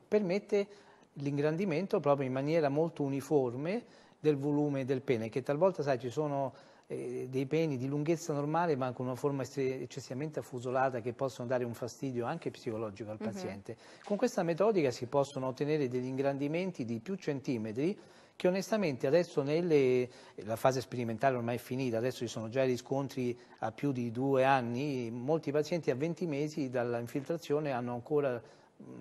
permette l'ingrandimento proprio in maniera molto uniforme del volume del pene, che talvolta, sai, ci sono eh, dei peni di lunghezza normale ma con una forma eccessivamente affusolata che possono dare un fastidio anche psicologico al paziente. Mm -hmm. Con questa metodica si possono ottenere degli ingrandimenti di più centimetri che onestamente adesso nelle, la fase sperimentale ormai è finita, adesso ci sono già riscontri a più di due anni, molti pazienti a 20 mesi dall'infiltrazione hanno ancora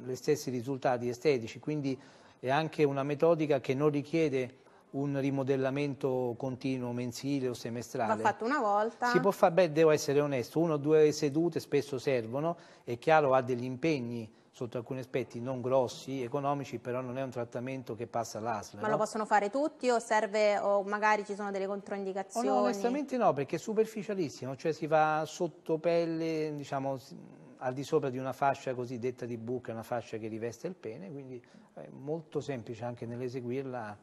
gli stessi risultati estetici, quindi è anche una metodica che non richiede un rimodellamento continuo mensile o semestrale. Va fatto una volta? Si può fare, beh, devo essere onesto, una o due sedute spesso servono, è chiaro ha degli impegni sotto alcuni aspetti non grossi, economici, però non è un trattamento che passa l'ASL. Ma no? lo possono fare tutti o serve o magari ci sono delle controindicazioni? Oh no, onestamente no, perché è superficialissimo, cioè si va sotto pelle, diciamo, al di sopra di una fascia cosiddetta di buca, una fascia che riveste il pene, quindi è molto semplice anche nell'eseguirla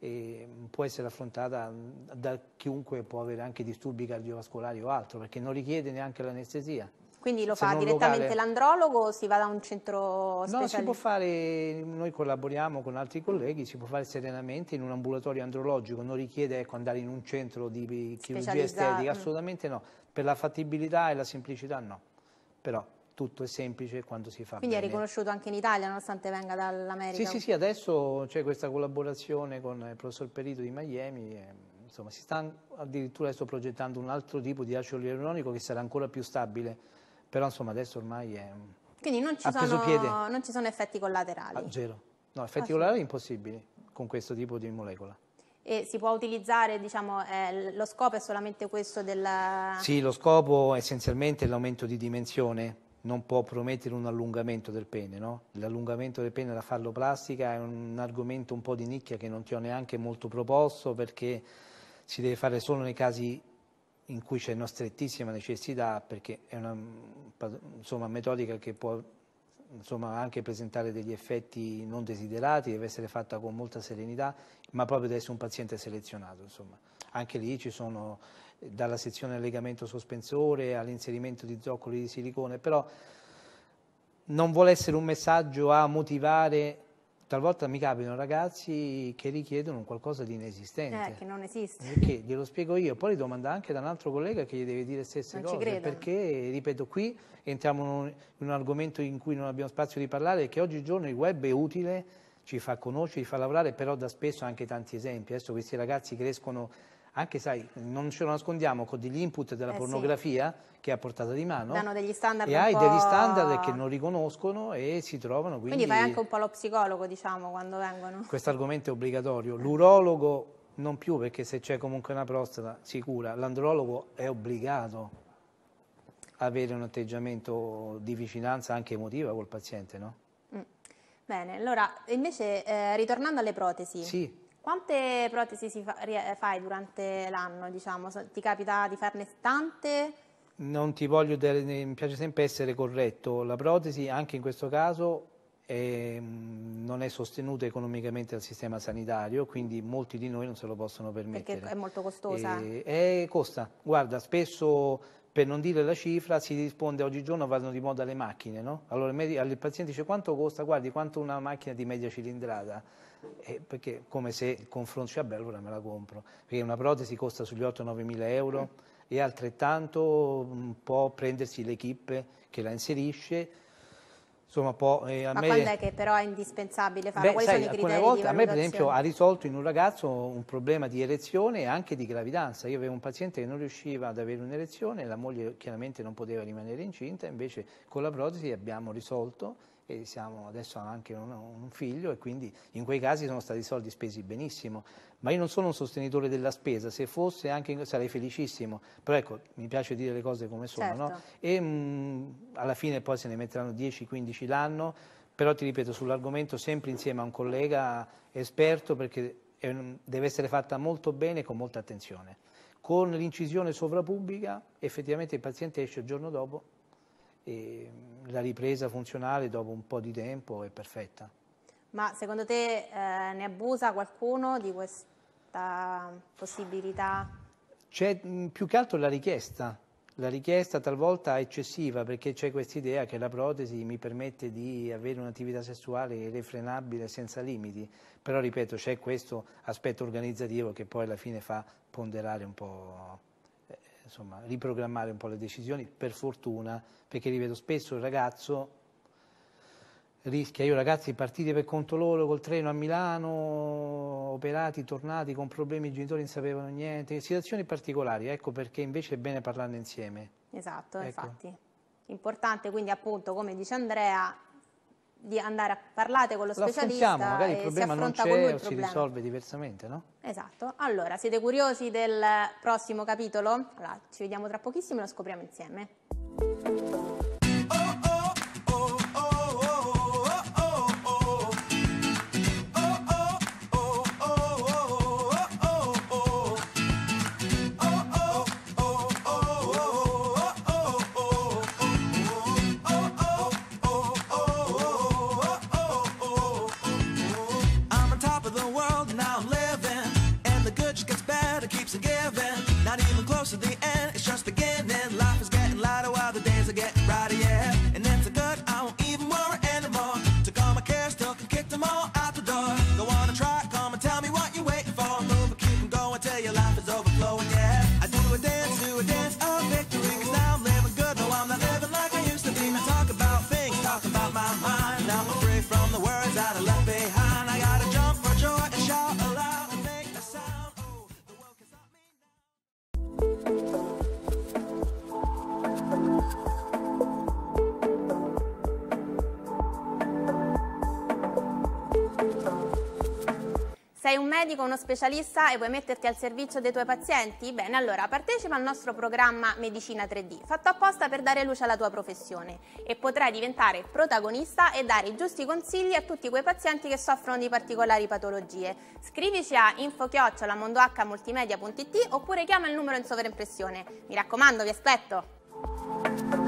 e può essere affrontata da chiunque può avere anche disturbi cardiovascolari o altro, perché non richiede neanche l'anestesia. Quindi lo fa direttamente l'andrologo o si va da un centro speciale? No, si può fare, noi collaboriamo con altri colleghi, si può fare serenamente in un ambulatorio andrologico, non richiede ecco, andare in un centro di chirurgia estetica, mm. assolutamente no. Per la fattibilità e la semplicità no, però tutto è semplice quando si fa Quindi bene. è riconosciuto anche in Italia, nonostante venga dall'America? Sì, sì, sì, adesso c'è questa collaborazione con il professor Perito di Miami, e, insomma si sta addirittura adesso progettando un altro tipo di acido ialuronico che sarà ancora più stabile però insomma adesso ormai è... Quindi non ci, sono, non ci sono, effetti collaterali? Ah, zero. No, effetti ah, collaterali sì. impossibili con questo tipo di molecola. E si può utilizzare, diciamo, eh, lo scopo è solamente questo del... Sì, lo scopo essenzialmente è l'aumento di dimensione, non può promettere un allungamento del pene, no? L'allungamento del pene, la falloplastica è un argomento un po' di nicchia che non ti ho neanche molto proposto perché si deve fare solo nei casi in cui c'è una strettissima necessità perché è una insomma, metodica che può insomma, anche presentare degli effetti non desiderati, deve essere fatta con molta serenità, ma proprio deve essere un paziente selezionato. Insomma. Anche lì ci sono dalla sezione del legamento sospensore all'inserimento di zoccoli di silicone, però non vuole essere un messaggio a motivare Talvolta mi capitano ragazzi che richiedono qualcosa di inesistente. Eh, che non esiste. Perché glielo spiego io, poi li domanda anche da un altro collega che gli deve dire le stesse non cose. Perché, ripeto, qui entriamo in un argomento in cui non abbiamo spazio di parlare, che oggigiorno il web è utile, ci fa conoscere, ci fa lavorare, però dà spesso anche tanti esempi. Adesso questi ragazzi crescono anche sai, non ce lo nascondiamo, con degli input della eh pornografia sì. che è a portata di mano. Danno degli standard. E hai degli standard che non riconoscono e si trovano. Quindi, quindi fai anche un po' lo psicologo, diciamo, quando vengono. Questo argomento è obbligatorio. L'urologo non più, perché se c'è comunque una prostata sicura, L'andrologo è obbligato a avere un atteggiamento di vicinanza anche emotiva col paziente, no? Mm. Bene, allora invece eh, ritornando alle protesi. Sì. Quante protesi fa, fai durante l'anno? Diciamo? Ti capita di farne tante? Non ti voglio, mi piace sempre essere corretto. La protesi, anche in questo caso, è, mm, non è sostenuta economicamente dal sistema sanitario, quindi molti di noi non se lo possono permettere. Perché è molto costosa? E, eh, è, costa. Guarda, spesso per non dire la cifra, si risponde oggigiorno vanno di moda le macchine, no? Allora il paziente dice quanto costa, guardi, quanto una macchina di media cilindrata, eh, perché come se il confronto dice, vabbè allora me la compro, perché una protesi costa sugli 8-9 mila euro mm. e altrettanto mm, può prendersi l'equipe che la inserisce insomma può... Eh, Ma me... quando è che però è indispensabile fare? Beh, Quali sai, sono i criteri volte, A me per esempio ha risolto in un ragazzo un problema di erezione e anche di gravidanza. Io avevo un paziente che non riusciva ad avere un'erezione, la moglie chiaramente non poteva rimanere incinta, invece con la protesi abbiamo risolto e siamo adesso anche un, un figlio e quindi in quei casi sono stati soldi spesi benissimo. Ma io non sono un sostenitore della spesa, se fosse anche sarei felicissimo, però ecco, mi piace dire le cose come sono, certo. no? E mh, mm, alla fine poi se ne metteranno 10-15 l'anno, però ti ripeto sull'argomento sempre insieme a un collega esperto perché deve essere fatta molto bene e con molta attenzione. Con l'incisione sovrapubblica effettivamente il paziente esce il giorno dopo e la ripresa funzionale dopo un po' di tempo è perfetta. Ma secondo te eh, ne abusa qualcuno di questa possibilità? C'è più che altro la richiesta, la richiesta talvolta eccessiva perché c'è questa idea che la protesi mi permette di avere un'attività sessuale refrenabile senza limiti, però ripeto c'è questo aspetto organizzativo che poi alla fine fa ponderare un po' insomma, riprogrammare un po' le decisioni, per fortuna, perché rivedo spesso il ragazzo rischia, io ragazzi partiti per conto loro col treno a Milano, operati, tornati con problemi, i genitori non sapevano niente, situazioni particolari, ecco perché invece è bene parlarne insieme. Esatto, ecco. infatti. Importante quindi appunto, come dice Andrea, di andare a parlare con lo specialista lo magari il problema non c'è o si risolve diversamente, no? Esatto. Allora, siete curiosi del prossimo capitolo? Allora, ci vediamo tra pochissimo e lo scopriamo insieme. Sei un medico, uno specialista e vuoi metterti al servizio dei tuoi pazienti? Bene, allora partecipa al nostro programma Medicina 3D, fatto apposta per dare luce alla tua professione e potrai diventare protagonista e dare i giusti consigli a tutti quei pazienti che soffrono di particolari patologie. Scrivici a infochiocciolamondohmultimedia.it oppure chiama il numero in sovraimpressione. Mi raccomando, vi aspetto!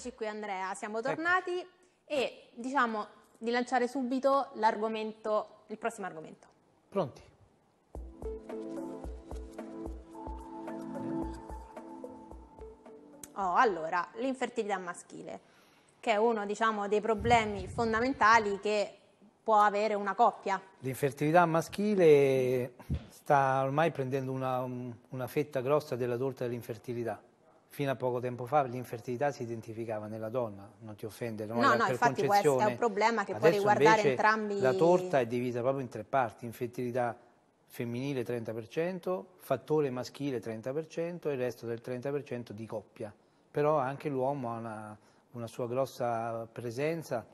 Eccoci qui Andrea, siamo tornati ecco. e diciamo di lanciare subito l'argomento, il prossimo argomento. Pronti? Oh, allora, l'infertilità maschile, che è uno diciamo, dei problemi fondamentali che può avere una coppia. L'infertilità maschile sta ormai prendendo una, una fetta grossa della torta dell'infertilità fino a poco tempo fa l'infertilità si identificava nella donna, non ti offende, non no, è no, per infatti questo è un problema che Adesso può riguardare entrambi. La torta è divisa proprio in tre parti, infertilità femminile 30%, fattore maschile 30% e il resto del 30% di coppia. Però anche l'uomo ha una, una sua grossa presenza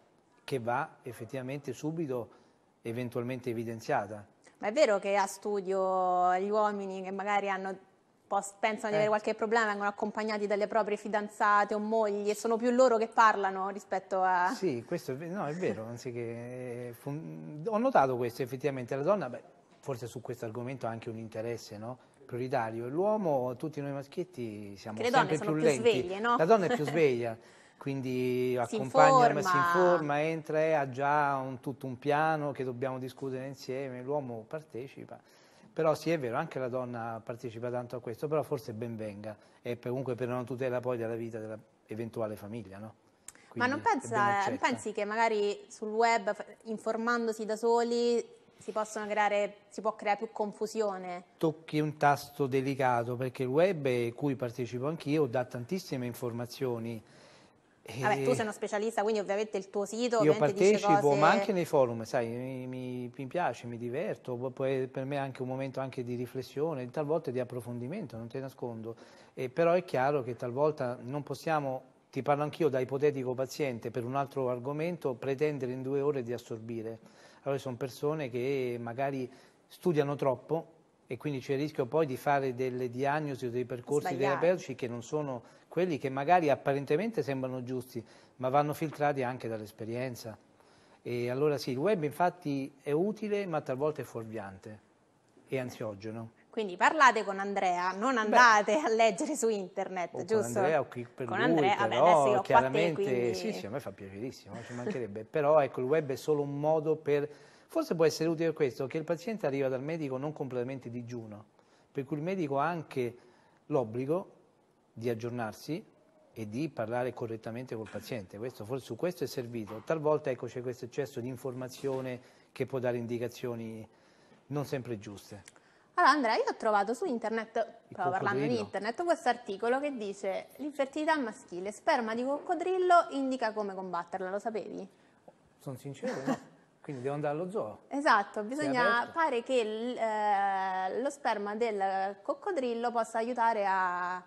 che va effettivamente subito eventualmente evidenziata. Ma è vero che a studio gli uomini che magari hanno pensano di avere eh. qualche problema, vengono accompagnati dalle proprie fidanzate o mogli e sono più loro che parlano rispetto a... Sì, questo è, no, è vero, anziché, eh, fun... ho notato questo effettivamente, la donna beh, forse su questo argomento ha anche un interesse no? prioritario, l'uomo, tutti noi maschietti siamo sempre più, più lenti, sveglie, no? la donna è più sveglia. quindi si accompagna, informa. si informa, entra e eh, ha già un, tutto un piano che dobbiamo discutere insieme, l'uomo partecipa. Però sì, è vero, anche la donna partecipa tanto a questo, però forse ben venga, e comunque per una tutela poi della vita dell'eventuale famiglia, no? Quindi Ma non, pensa, non pensi che magari sul web, informandosi da soli, si, creare, si, può creare più confusione. Tocchi un tasto delicato perché il web, cui partecipo anch'io, dà tantissime informazioni e... Vabbè, tu eh, sei uno specialista, quindi ovviamente il tuo sito... Io partecipo, cose... ma anche nei forum, sai, mi, mi, mi piace, mi diverto, poi per me è anche un momento anche di riflessione, talvolta di approfondimento, non te nascondo, e però è chiaro che talvolta non possiamo ti parlo anch'io da ipotetico paziente per un altro argomento, pretendere in due ore di assorbire. Allora sono persone che magari studiano troppo, e quindi c'è il rischio poi di fare delle diagnosi o dei percorsi Sbagliati. terapeutici che non sono quelli che magari apparentemente sembrano giusti, ma vanno filtrati anche dall'esperienza. E allora sì, il web infatti è utile, ma talvolta è fuorviante e ansiogeno. Quindi parlate con Andrea, non andate Beh, a leggere su internet, o oh, giusto? Con Andrea o chi per con lui, Andrea, però, vabbè, adesso io chiaramente, te, quindi... sì sì, a me fa piacerissimo, ci mancherebbe, però ecco il web è solo un modo per Forse può essere utile questo, che il paziente arriva dal medico non completamente digiuno, per cui il medico ha anche l'obbligo di aggiornarsi e di parlare correttamente col paziente. Questo, forse su questo è servito. Talvolta ecco, c'è questo eccesso di informazione che può dare indicazioni non sempre giuste. Allora Andrea, io ho trovato su internet, però parlando di internet, questo articolo che dice l'infertilità maschile, sperma di coccodrillo indica come combatterla, lo sapevi? Sono sincero, no. Quindi devo andare allo zoo. Esatto, bisogna pare che eh, lo sperma del coccodrillo possa aiutare a...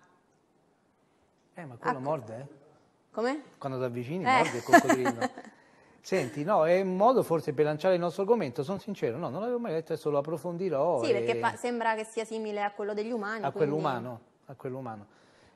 Eh, ma quello a... morde? Come? Quando ti avvicini eh. morde il coccodrillo. Senti, no, è un modo forse per lanciare il nostro argomento, sono sincero, no, non l'avevo mai detto, adesso lo approfondirò. Sì, e... perché sembra che sia simile a quello degli umani. A quindi... quell'umano, a quell'umano.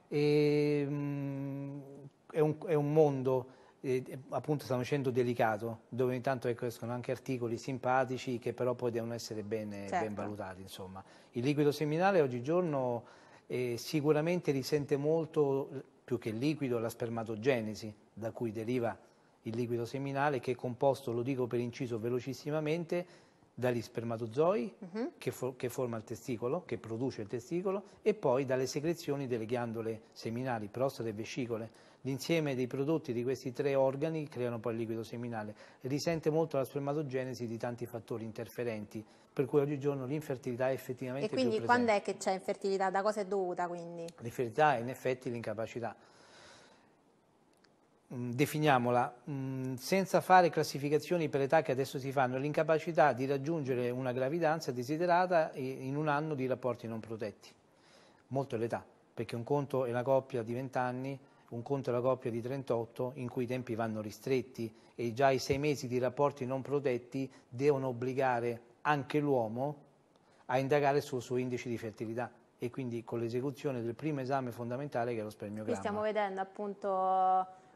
E, ehm, mh, è, un, è un mondo eh, appunto stanno dicendo delicato, dove intanto ecco, escono anche articoli simpatici che però poi devono essere ben, certo. ben valutati. Insomma. Il liquido seminale oggigiorno eh, sicuramente risente molto, eh, più che il liquido, la spermatogenesi, da cui deriva il liquido seminale, che è composto, lo dico per inciso velocissimamente, dagli spermatozoi uh mm-hmm. -huh. che, for che, forma il testicolo, che produce il testicolo, e poi dalle secrezioni delle ghiandole seminali, prostate e vescicole L'insieme dei prodotti di questi tre organi creano poi il liquido seminale e risente molto la spermatogenesi di tanti fattori interferenti, per cui oggigiorno l'infertilità è effettivamente più E quindi quando è che c'è infertilità? Da cosa è dovuta quindi? L'infertilità è in effetti l'incapacità mm, definiamola, mm, senza fare classificazioni per età che adesso si fanno, l'incapacità di raggiungere una gravidanza desiderata in un anno di rapporti non protetti. Molto l'età, perché un conto è una coppia di 20 anni un conto alla coppia di 38 in cui i tempi vanno ristretti e già i sei mesi di rapporti non protetti devono obbligare anche l'uomo a indagare sul suo indice di fertilità e quindi con l'esecuzione del primo esame fondamentale che è lo spermiogramma. Qui stiamo vedendo appunto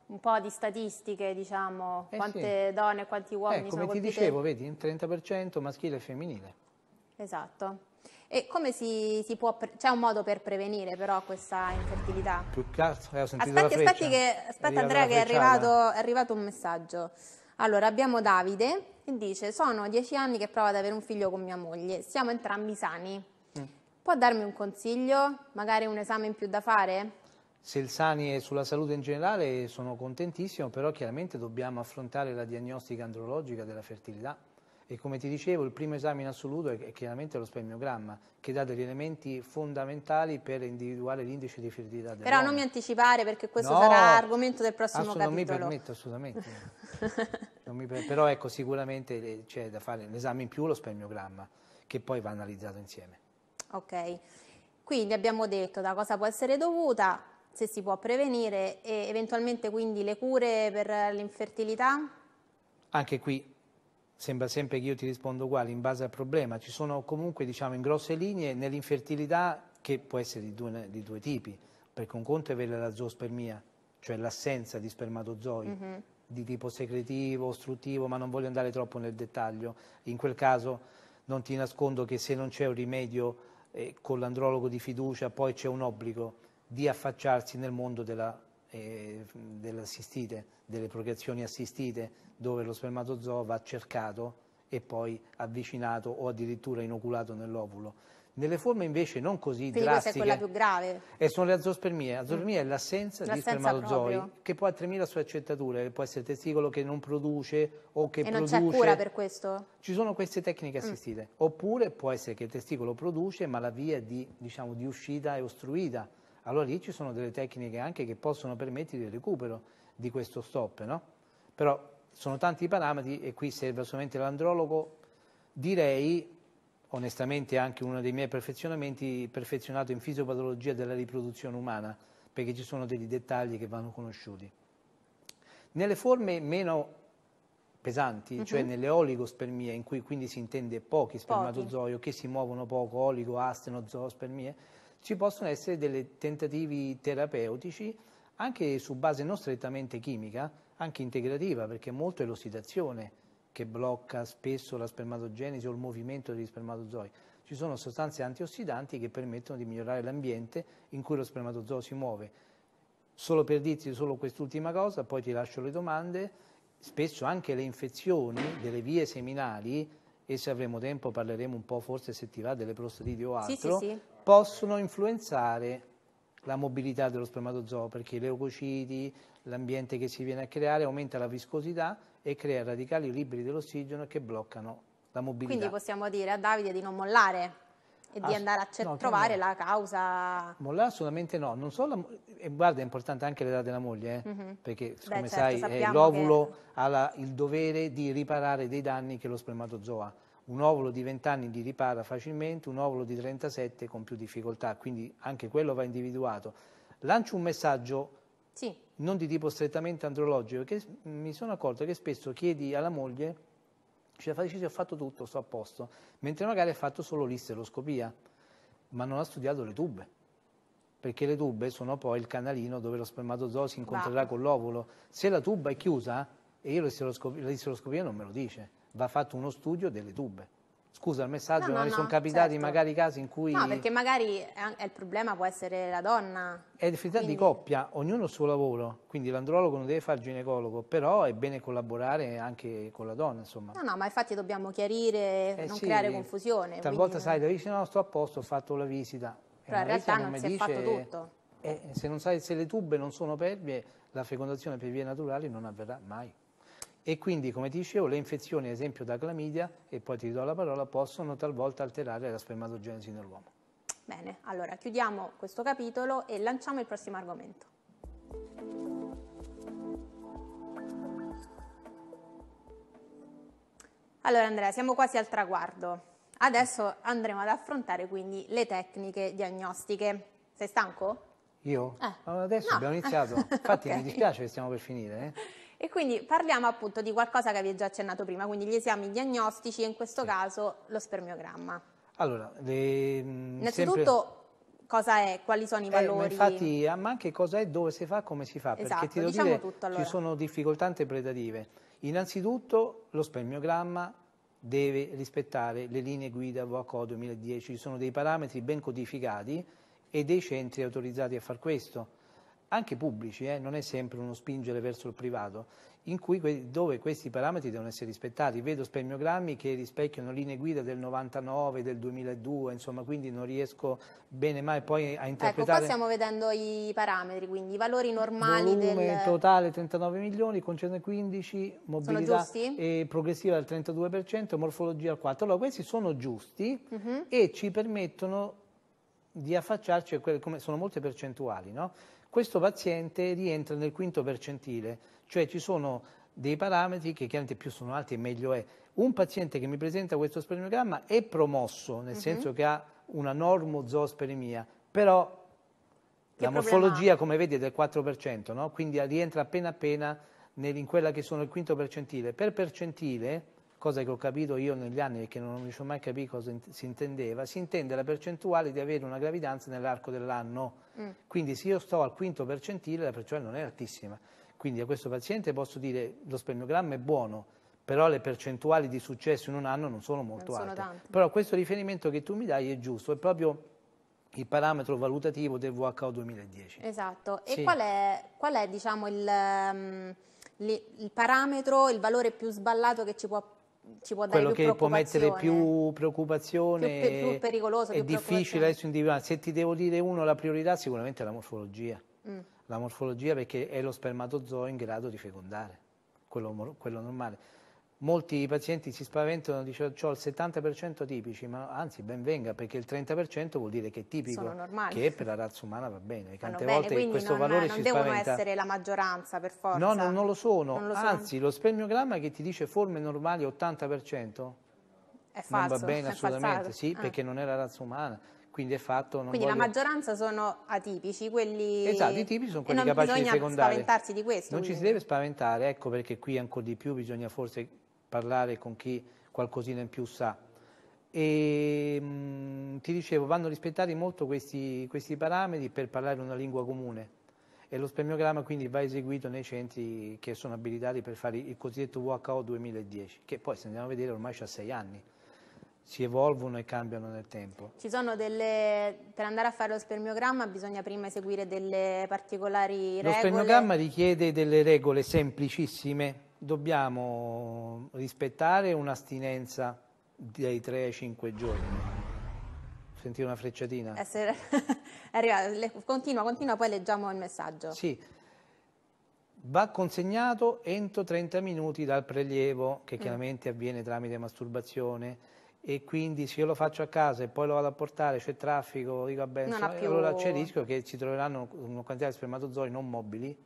un po' di statistiche, diciamo, eh quante sì. donne e quanti eh, uomini eh, sono colpiti. Come ti dicevo, vedi, 30% maschile e femminile. Esatto. E come si, si può, c'è un modo per prevenire però questa infertilità? Più che altro, eh, ho sentito aspetti, la aspetti che, aspetta Andrea che è arrivato, è arrivato un messaggio. Allora, abbiamo Davide che dice sono dieci anni che provo ad avere un figlio con mia moglie, siamo entrambi sani. Mm. Può darmi un consiglio? Magari un esame in più da fare? se il Sani è sulla salute in generale sono contentissimo, però chiaramente dobbiamo affrontare la diagnostica andrologica della fertilità e come ti dicevo il primo esame in assoluto è chiaramente lo spemiogramma che dà degli elementi fondamentali per individuare l'indice di fertilità dell'uomo. Però non mi anticipare perché questo no, sarà argomento del prossimo capitolo. Ah, non mi permetto assolutamente, mi per... però ecco sicuramente eh, c'è da fare l'esame in più lo spemiogramma che poi va analizzato insieme. Ok, quindi abbiamo detto da cosa può essere dovuta, se si può prevenire e eventualmente quindi le cure per l'infertilità? Anche qui sembra sempre che io ti rispondo uguale in base al problema, ci sono comunque diciamo, in grosse linee nell'infertilità che può essere di due, di due tipi, perché un conto è avere la zoospermia, cioè l'assenza di spermatozoi mm -hmm. di tipo secretivo, ostruttivo, ma non voglio andare troppo nel dettaglio, in quel caso non ti nascondo che se non c'è un rimedio eh, con l'andrologo di fiducia poi c'è un obbligo di affacciarsi nel mondo della eh, delle, assistite, delle procreazioni assistite dove lo spermatozoo va cercato e poi avvicinato o addirittura inoculato nell'ovulo. Nelle forme invece non così Quindi drastiche... questa è quella più grave? E eh, sono le azospermie. Azospermia mm. è l'assenza di spermatozoi, che può avere 3.000 sue può essere testicolo che non produce o che e produce... E non c'è cura per questo? Ci sono queste tecniche mm. assistite. Mm. Oppure può essere che il testicolo produce, ma la via di, diciamo, di uscita è ostruita allora lì ci sono delle tecniche anche che possono permettere il recupero di questo stop, no? Però sono tanti i parametri e qui serve solamente l'andrologo, direi onestamente anche uno dei miei perfezionamenti perfezionato in fisiopatologia della riproduzione umana, perché ci sono degli dettagli che vanno conosciuti. Nelle forme meno pesanti, uh mhm. -huh. cioè nelle oligospermie, in cui quindi si intende pochi spermatozoi o che si muovono poco, oligo, asteno, zoospermie, ci possono essere dei tentativi terapeutici anche su base non strettamente chimica, anche integrativa, perché molto è l'ossidazione che blocca spesso la spermatogenesi o il movimento degli spermatozoi. Ci sono sostanze antiossidanti che permettono di migliorare l'ambiente in cui lo spermatozoo si muove. Solo per dirti solo quest'ultima cosa, poi ti lascio le domande, spesso anche le infezioni delle vie seminali, e se avremo tempo parleremo un po' forse se ti va delle prostatiti o altro, sì, sì, sì possono influenzare la mobilità dello spermatozoo perché i leucociti, l'ambiente che si viene a creare aumenta la viscosità e crea radicali liberi dell'ossigeno che bloccano la mobilità. Quindi possiamo dire a Davide di non mollare e di andare a no, trovare no. la causa. Mollare assolutamente no, non solo, e guarda è importante anche l'età della moglie, eh? mm -hmm. perché Beh, come certo, sai eh, l'ovulo che... ha la, il dovere di riparare dei danni che lo spermatozoo ha un ovulo di 20 anni li ripara facilmente, un ovulo di 37 con più difficoltà, quindi anche quello va individuato. Lancio un messaggio sì. non di tipo strettamente andrologico, perché mi sono accorto che spesso chiedi alla moglie, cioè dici ho fatto tutto, sto a posto, mentre magari ha fatto solo l'isteroscopia, ma non ha studiato le tube perché le tube sono poi il canalino dove lo spermatozoo si incontrerà Va. con l'ovulo. Se la tuba è chiusa, e io l'isteroscopia non me lo dice, va fatto uno studio delle tube. Scusa il messaggio, no, ma mi sono no, capitati certo. magari casi in cui... No, perché magari il problema può essere la donna. È difficoltà quindi... di coppia, ognuno il suo lavoro, quindi l'andrologo non deve fare il ginecologo, però è bene collaborare anche con la donna, insomma. No, no, ma infatti dobbiamo chiarire, eh non sì, creare eh, confusione. Talvolta quindi... sai, dici no, sto a posto, ho fatto la visita. Però in realtà non, non si è fatto tutto. Eh, se, sai, se le tube non sono pervie, la fecondazione per vie naturali non avverrà mai e quindi, come ti dicevo, le infezioni, ad esempio da clamidia, e poi ti do la parola, possono talvolta alterare la spermatogenesi nell'uomo. Bene, allora chiudiamo questo capitolo e lanciamo il prossimo argomento. Allora Andrea, siamo quasi al traguardo. Adesso andremo ad affrontare quindi le tecniche diagnostiche. Sei stanco? Io? Eh. Allora adesso no. abbiamo iniziato. Infatti okay. mi dispiace che stiamo per finire. Eh? E quindi parliamo appunto di qualcosa che vi ho già accennato prima, quindi gli esami diagnostici e in questo sì. caso lo spermiogramma. Allora, le, mm, innanzitutto sempre cosa è, quali sono i eh, valori. Eh, ma infatti, ah, ma anche cosa è, dove si fa, come si fa, esatto, perché ti devo diciamo dire tutto, allora. ci sono difficoltà interpretative. Innanzitutto lo spermiogramma deve rispettare le linee guida VACO 2010, ci sono dei parametri ben codificati e dei centri autorizzati a far questo anche pubblici, eh, non è sempre uno spingere verso il privato, cui, dove questi parametri devono essere rispettati. Vedo spelmiogrammi che rispecchiano linee guida del 99, del 2002, insomma, quindi non riesco bene mai poi a interpretare. Ecco, qua stiamo vedendo i parametri, quindi i valori normali volume del... totale 39 milioni, concerne 15, mobilità e progressiva al 32%, morfologia al 4%. Allora, questi sono giusti uh mhm. -huh. e ci permettono di affacciarci a quelle, come sono molte percentuali, no? questo paziente rientra nel quinto percentile, cioè ci sono dei parametri che chiaramente più sono alti e meglio è. Un paziente che mi presenta questo spermiogramma è promosso, nel uh mhm. -huh. senso che ha una normozosperemia, però che la morfologia, come vedi, è del 4%, no? quindi rientra appena appena nel, in quella che sono il quinto percentile. Per percentile cosa che ho capito io negli anni e che non riuscivo mai a capire cosa in si intendeva, si intende la percentuale di avere una gravidanza nell'arco dell'anno. Mm. Quindi se io sto al quinto percentile la percentuale non è altissima. Quindi a questo paziente posso dire lo spermiogramma è buono, però le percentuali di successo in un anno non sono molto non sono alte. Tante. Però questo riferimento che tu mi dai è giusto, è proprio il parametro valutativo del WHO 2010. Esatto, e sì. qual è, qual è diciamo, il, ehm, il, parametro, il valore più sballato che ci può ci può dare quello che può mettere più preoccupazione più, più, più pericoloso, è più difficile adesso individuare se ti devo dire uno la priorità sicuramente è la morfologia mm. la morfologia perché è lo spermatozoo in grado di fecondare quello, quello normale Molti pazienti si spaventano, dicono ho il 70% tipici, ma anzi ben venga perché il 30% vuol dire che è tipico, che per la razza umana va bene. Tante bene, volte questo non, valore non ci spaventa. Non devono essere la maggioranza per forza. No, no non, lo sono. Non lo anzi, lo spermiogramma che ti dice forme normali 80%, è falso, non va bene assolutamente, sì, ah. perché non è la razza umana quindi è fatto... quindi voglio... la maggioranza sono atipici, quelli... Esatto, i tipi sono quelli capaci di secondare. Non bisogna spaventarsi di questo. Non quindi. ci si deve spaventare, ecco perché qui ancora di più bisogna forse parlare con chi qualcosina in più sa. E, ehm, mh, ti dicevo, vanno rispettati molto questi, questi parametri per parlare una lingua comune e lo spermiogramma quindi va eseguito nei centri che sono abilitati per fare il cosiddetto WHO 2010, che poi se andiamo a vedere ormai ha sei anni, si evolvono e cambiano nel tempo. Delle, per andare a fare lo spermiogramma bisogna prima eseguire delle particolari regole? Lo spermiogramma richiede delle regole semplicissime dobbiamo rispettare un'astinenza dai 3 ai 5 giorni. Sentire una frecciatina? Essere... Eh, Arriva, continua, continua, poi leggiamo il messaggio. Sì, va consegnato entro 30 minuti dal prelievo, che mm. chiaramente mm. avviene tramite masturbazione, e quindi se io lo faccio a casa e poi lo vado a portare, c'è traffico, dico, vabbè, ah, so, più... allora c'è il rischio che ci troveranno una quantità di spermatozoi non mobili,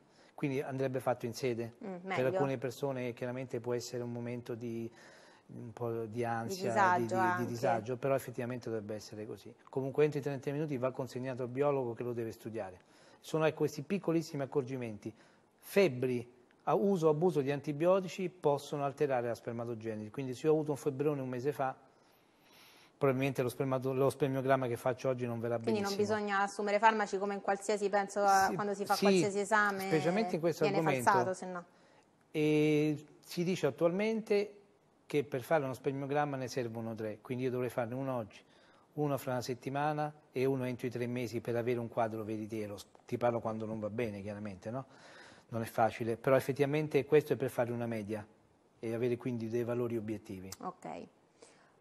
quindi andrebbe fatto in sede. Mm, per alcune persone chiaramente può essere un momento di un po' di ansia, di disagio, di, di, di disagio però effettivamente dovrebbe essere così. Comunque entro i 30 minuti va consegnato al biologo che lo deve studiare. Sono ecco, questi piccolissimi accorgimenti. Febbri, uso o abuso di antibiotici possono alterare la spermatogenesi, quindi se ho avuto un febbrone un mese fa probabilmente lo, spermato, lo spermiogramma che faccio oggi non verrà Quindi benissimo. Quindi non bisogna assumere farmaci come in qualsiasi, penso, sì, quando si fa sì, qualsiasi esame, specialmente in questo viene argomento. falsato, se no. E si dice attualmente che per fare uno spermiogramma ne servono tre, quindi io dovrei farne uno oggi, uno fra una settimana e uno entro i tre mesi per avere un quadro veritiero. Ti parlo quando non va bene, chiaramente, no? Non è facile, però effettivamente questo è per fare una media e avere quindi dei valori obiettivi. Ok.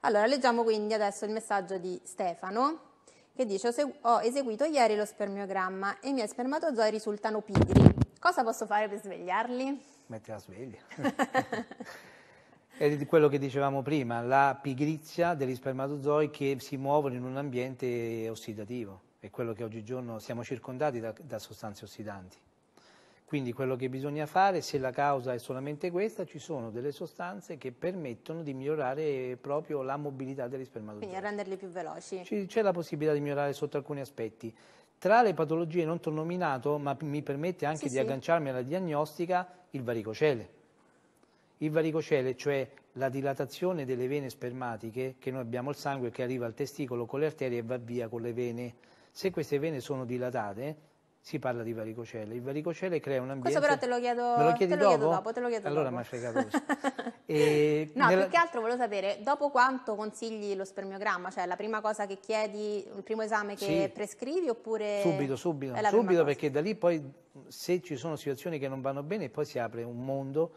Allora, leggiamo quindi adesso il messaggio di Stefano che dice ho eseguito ieri lo spermiogramma e i miei spermatozoi risultano pigri. Cosa posso fare per svegliarli? Mettere la sveglia. È quello che dicevamo prima, la pigrizia degli spermatozoi che si muovono in un ambiente ossidativo. È quello che oggigiorno siamo circondati da, da sostanze ossidanti. Quindi quello che bisogna fare, se la causa è solamente questa, ci sono delle sostanze che permettono di migliorare proprio la mobilità degli spermatozoi. Quindi a renderli più veloci. C'è la possibilità di migliorare sotto alcuni aspetti. Tra le patologie non ti ho nominato, ma mi permette anche sì, di sì. agganciarmi alla diagnostica, il varicocele. Il varicocele, cioè la dilatazione delle vene spermatiche, che noi abbiamo il sangue che arriva al testicolo con le arterie e va via con le vene. Se queste vene sono dilatate, si parla di varicocele. Il varicocele crea un ambiente... Questo però te lo chiedo, Me lo chiedi te lo dopo? chiedo dopo, te lo chiedo allora dopo. Allora mi fregato e No, nella... più che altro volevo sapere, dopo quanto consigli lo spermiogramma? Cioè la prima cosa che chiedi, il primo esame che sì. prescrivi oppure... Subito, subito, subito perché da lì poi se ci sono situazioni che non vanno bene poi si apre un mondo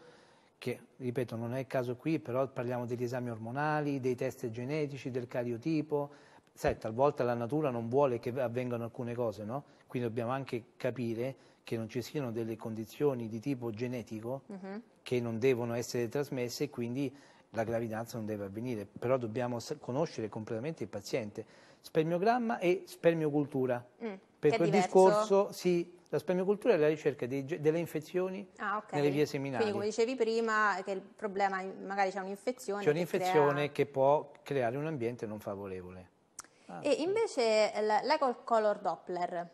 che, ripeto, non è il caso qui, però parliamo degli esami ormonali, dei test genetici, del cariotipo sai, talvolta la natura non vuole che avvengano alcune cose, no? Quindi dobbiamo anche capire che non ci siano delle condizioni di tipo genetico uh-huh. che non devono essere trasmesse e quindi la gravidanza non deve avvenire. Però dobbiamo conoscere completamente il paziente. Spermiogramma e spermiocultura. Mm, per quel discorso, sì, la spermiocultura è la ricerca dei, delle infezioni ah, okay. nelle vie seminali. Quindi come dicevi prima, che il problema magari c'è un'infezione. C'è un'infezione che, crea... che può creare un ambiente non favorevole. Ah. E invece eh, lei col color Doppler.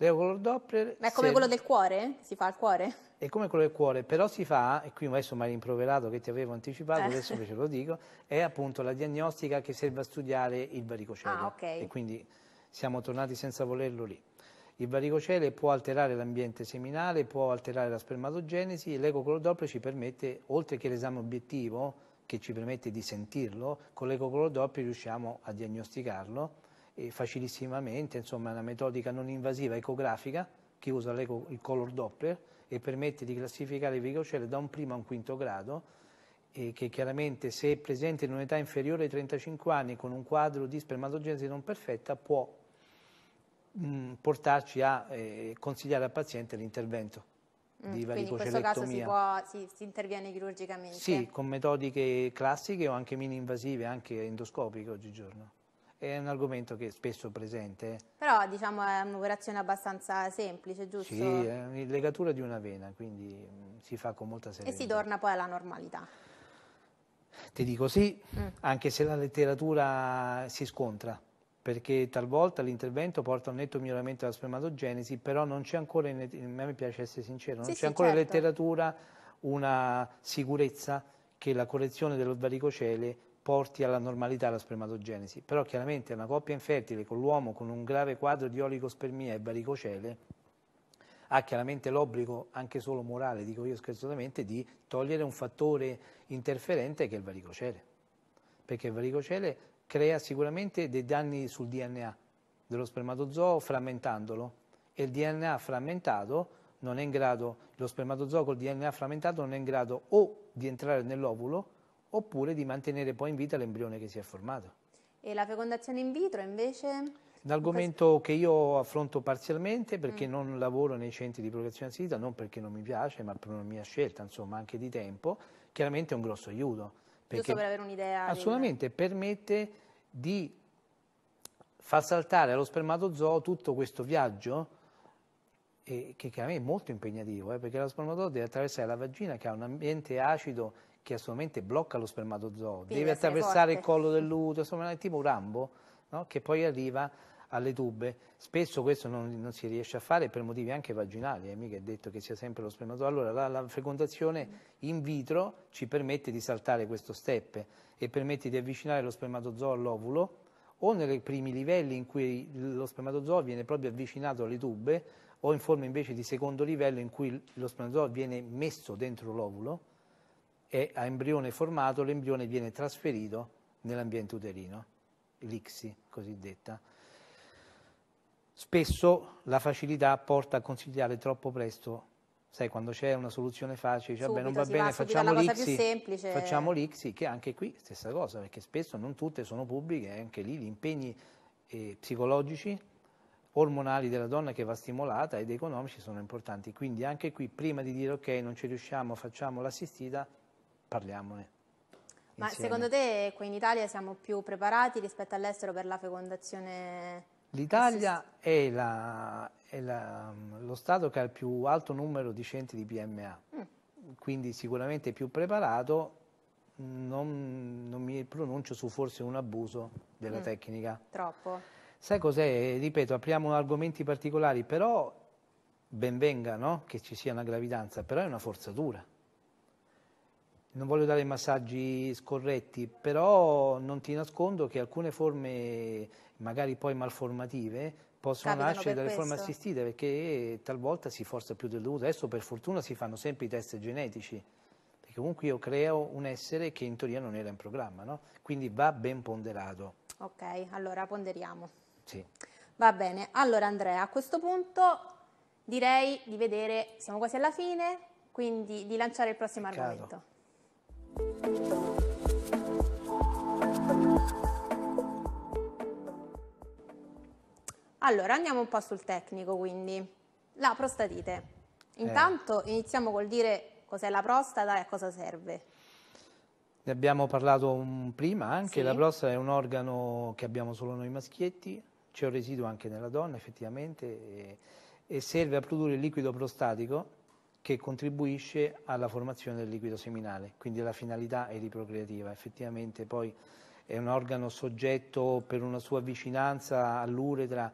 Leo color Doppler... Ma è come se... quello del cuore? Si fa al cuore? È come quello del cuore, però si fa, e qui adesso mi hai rimproverato che ti avevo anticipato, eh. adesso invece lo dico, è appunto la diagnostica che serve a studiare il varicocele. Ah, ok. E quindi siamo tornati senza volerlo lì. Il varicocele può alterare l'ambiente seminale, può alterare la spermatogenesi e Color Doppler ci permette, oltre che l'esame obiettivo, che ci permette di sentirlo, con l'ecocolodoppio riusciamo a diagnosticarlo eh, facilissimamente, insomma è una metodica non invasiva ecografica che usa il color doppler e permette di classificare le virgocelle da un primo a un quinto grado e che chiaramente se è presente in un'età inferiore ai 35 anni con un quadro di spermatogenesi non perfetta può mh, mm, portarci a eh, consigliare al paziente l'intervento. Mm, di mm, Quindi in questo caso si, può, si, si, interviene chirurgicamente? Sì, con metodiche classiche o anche mini-invasive, anche endoscopiche oggigiorno. È un argomento che è spesso presente. Però diciamo è un'operazione abbastanza semplice, giusto? Sì, è una legatura di una vena, quindi mm, si fa con molta serietà. E si torna poi alla normalità. Ti dico sì, mm. anche se la letteratura si scontra perché talvolta l'intervento porta a un netto miglioramento della spermatogenesi, però non c'è ancora, a me piace essere sincero, non sì, c'è sì, ancora certo. in letteratura una sicurezza che la correzione dello varicocele porti alla normalità della spermatogenesi. Però chiaramente una coppia infertile con l'uomo con un grave quadro di oligospermia e varicocele ha chiaramente l'obbligo, anche solo morale, dico io scherzosamente, di togliere un fattore interferente che è il varicocele. Perché il varicocele crea sicuramente dei danni sul DNA dello spermatozoo frammentandolo e il DNA frammentato non è in grado, lo spermatozoo col DNA frammentato non è in grado o di entrare nell'ovulo oppure di mantenere poi in vita l'embrione che si è formato. E la fecondazione in vitro invece? Un argomento che io affronto parzialmente perché mm. non lavoro nei centri di procreazione assistita, non perché non mi piace, ma per una mia scelta, insomma, anche di tempo, chiaramente è un grosso aiuto Giusto per avere un'idea. Assolutamente, del... permette di far saltare allo spermatozoo tutto questo viaggio eh, che chiaramente è molto impegnativo, eh, perché lo spermatozoo deve attraversare la vagina che ha un ambiente acido che assolutamente blocca lo spermatozoo, Quindi deve attraversare forte. il collo dell'utero, insomma è tipo un rambo no? che poi arriva alle tube, spesso questo non, non si riesce a fare per motivi anche vaginali, eh, mica è detto che sia sempre lo spermatozoo. Allora la, la fecondazione in vitro ci permette di saltare questo step e permette di avvicinare lo spermatozoo all'ovulo o nei primi livelli in cui lo spermatozoo viene proprio avvicinato alle tube o in forma invece di secondo livello in cui lo spermatozoo viene messo dentro l'ovulo e a embrione formato l'embrione viene trasferito nell'ambiente uterino, l'ICSI cosiddetta. Spesso la facilità porta a consigliare troppo presto, sai quando c'è una soluzione facile, cioè Subito, non va bene, va facciamo l'ICSI, facciamo l'ICSI, che anche qui stessa cosa, perché spesso non tutte sono pubbliche, eh, anche lì gli impegni eh, psicologici, ormonali della donna che va stimolata ed economici sono importanti, quindi anche qui prima di dire ok non ci riusciamo, facciamo l'assistita, parliamone. Ma insieme. secondo te qui in Italia siamo più preparati rispetto all'estero per la fecondazione? L'Italia è, la, è la, mm, lo Stato che ha il più alto numero di centri di PMA, mm. quindi sicuramente più preparato, non, non, mi pronuncio su forse un abuso della mm. tecnica. Troppo. Sai cos'è? Ripeto, apriamo argomenti particolari, però benvenga no? che ci sia una gravidanza, però è una forzatura. Non voglio dare massaggi scorretti, però non ti nascondo che alcune forme magari poi malformative, possono Capitano nascere dalle questo. forme assistite perché talvolta si forza più del dovuto. Adesso per fortuna si fanno sempre i test genetici, perché comunque io creo un essere che in teoria non era in programma, no? quindi va ben ponderato. Ok, allora ponderiamo. Sì. Va bene, allora Andrea, a questo punto direi di vedere, siamo quasi alla fine, quindi di lanciare il prossimo Peccato. argomento. Allora, andiamo un po' sul tecnico quindi. La prostatite. Eh. Intanto eh. iniziamo col dire cos'è la prostata e a cosa serve. Ne abbiamo parlato prima anche, sì. la prostata è un organo che abbiamo solo noi maschietti, c'è un residuo anche nella donna effettivamente e, e serve a produrre il liquido prostatico che contribuisce alla formazione del liquido seminale, quindi la finalità è riprocreativa, effettivamente poi è un organo soggetto per una sua vicinanza all'uretra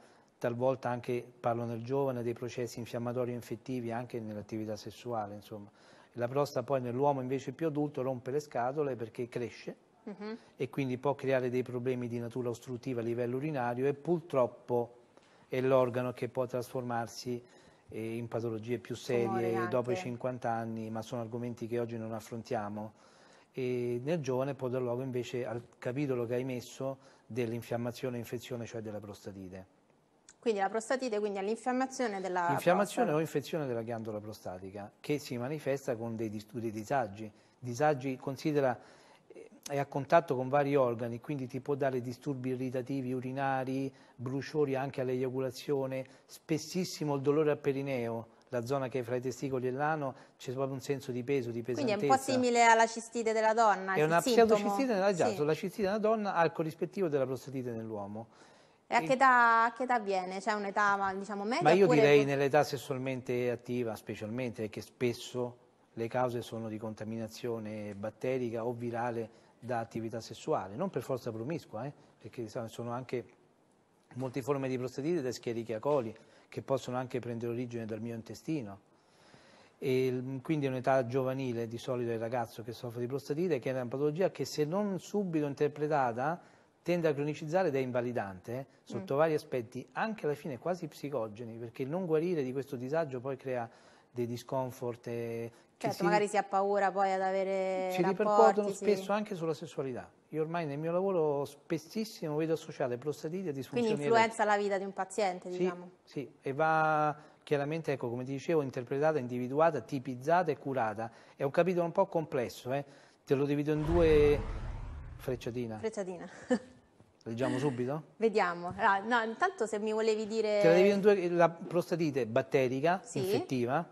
talvolta anche, parlo nel giovane, dei processi infiammatori e infettivi anche nell'attività sessuale, insomma. La prostata poi nell'uomo invece più adulto rompe le scatole perché cresce uh mm-hmm. -huh. e quindi può creare dei problemi di natura ostruttiva a livello urinario e purtroppo è l'organo che può trasformarsi eh, in patologie più serie dopo i 50 anni, ma sono argomenti che oggi non affrontiamo. E nel giovane può dar luogo invece al capitolo che hai messo dell'infiammazione e infezione, cioè della prostatite. Quindi la prostatite quindi, all'infiammazione l'infiammazione della Infiammazione prostata. o infezione della ghiandola prostatica che si manifesta con dei, dei disagi. Disagi considera eh, è a contatto con vari organi, quindi ti può dare disturbi irritativi urinari, bruciori anche all'eiaculazione, spessissimo il dolore al perineo, la zona che è fra i testicoli e l'ano, c'è proprio un senso di peso, di pesantezza. Quindi è un po' simile alla cistite della donna, È una sintomo. pseudocistite eh, sì. la cistite della donna ha il corrispettivo della prostatite nell'uomo. E a che età, a che età avviene? C'è un'età diciamo, media? Ma io oppure... direi nell'età sessualmente attiva specialmente, perché spesso le cause sono di contaminazione batterica o virale da attività sessuale, non per forza promiscua, eh, perché sono anche molte forme di prostatite da a coli che possono anche prendere origine dal mio intestino. E quindi è un'età giovanile di solito il ragazzo che soffre di prostatite, che è una patologia che se non subito interpretata tende a cronicizzare ed è invalidante eh, sotto mm. vari aspetti, anche alla fine quasi psicogeni, perché il non guarire di questo disagio poi crea dei discomfort. E certo, si, magari si ha paura poi ad avere Si ripercuotono sì. spesso anche sulla sessualità. Io ormai nel mio lavoro spessissimo vedo associate prostatite e disfunzioni Quindi influenza la vita di un paziente, sì, diciamo. Sì, e va chiaramente, ecco, come ti dicevo, interpretata, individuata, tipizzata e curata. È un capitolo un po' complesso, eh? te lo divido in due... Frecciatina. Frecciatina. Leggiamo subito? Vediamo. Ah, no, intanto se mi volevi dire... Te la devi in due, la prostatite batterica, sì. infettiva,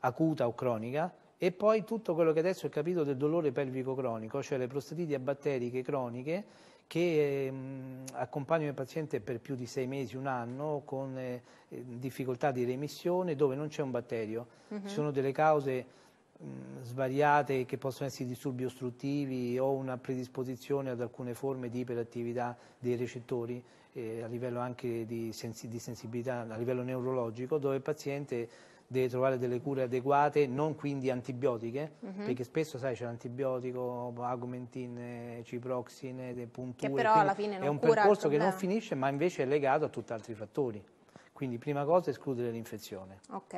acuta o cronica, e poi tutto quello che adesso è capito del dolore pelvico cronico, cioè le prostatite batteriche croniche che ehm, accompagnano il paziente per più di sei mesi, un anno, con eh, difficoltà di remissione, dove non c'è un batterio. Mm -hmm. Ci sono delle cause svariate che possono essere disturbi ostruttivi o una predisposizione ad alcune forme di iperattività dei recettori eh, a livello anche di, sensi di sensibilità, a livello neurologico, dove il paziente deve trovare delle cure adeguate, non quindi antibiotiche, uh mhm. -huh. perché spesso sai c'è l'antibiotico, augmentin, ciproxine, de punture, che però alla fine non è un percorso che non finisce ma invece è legato a tutt'altri fattori. Quindi prima cosa escludere l'infezione. Ok,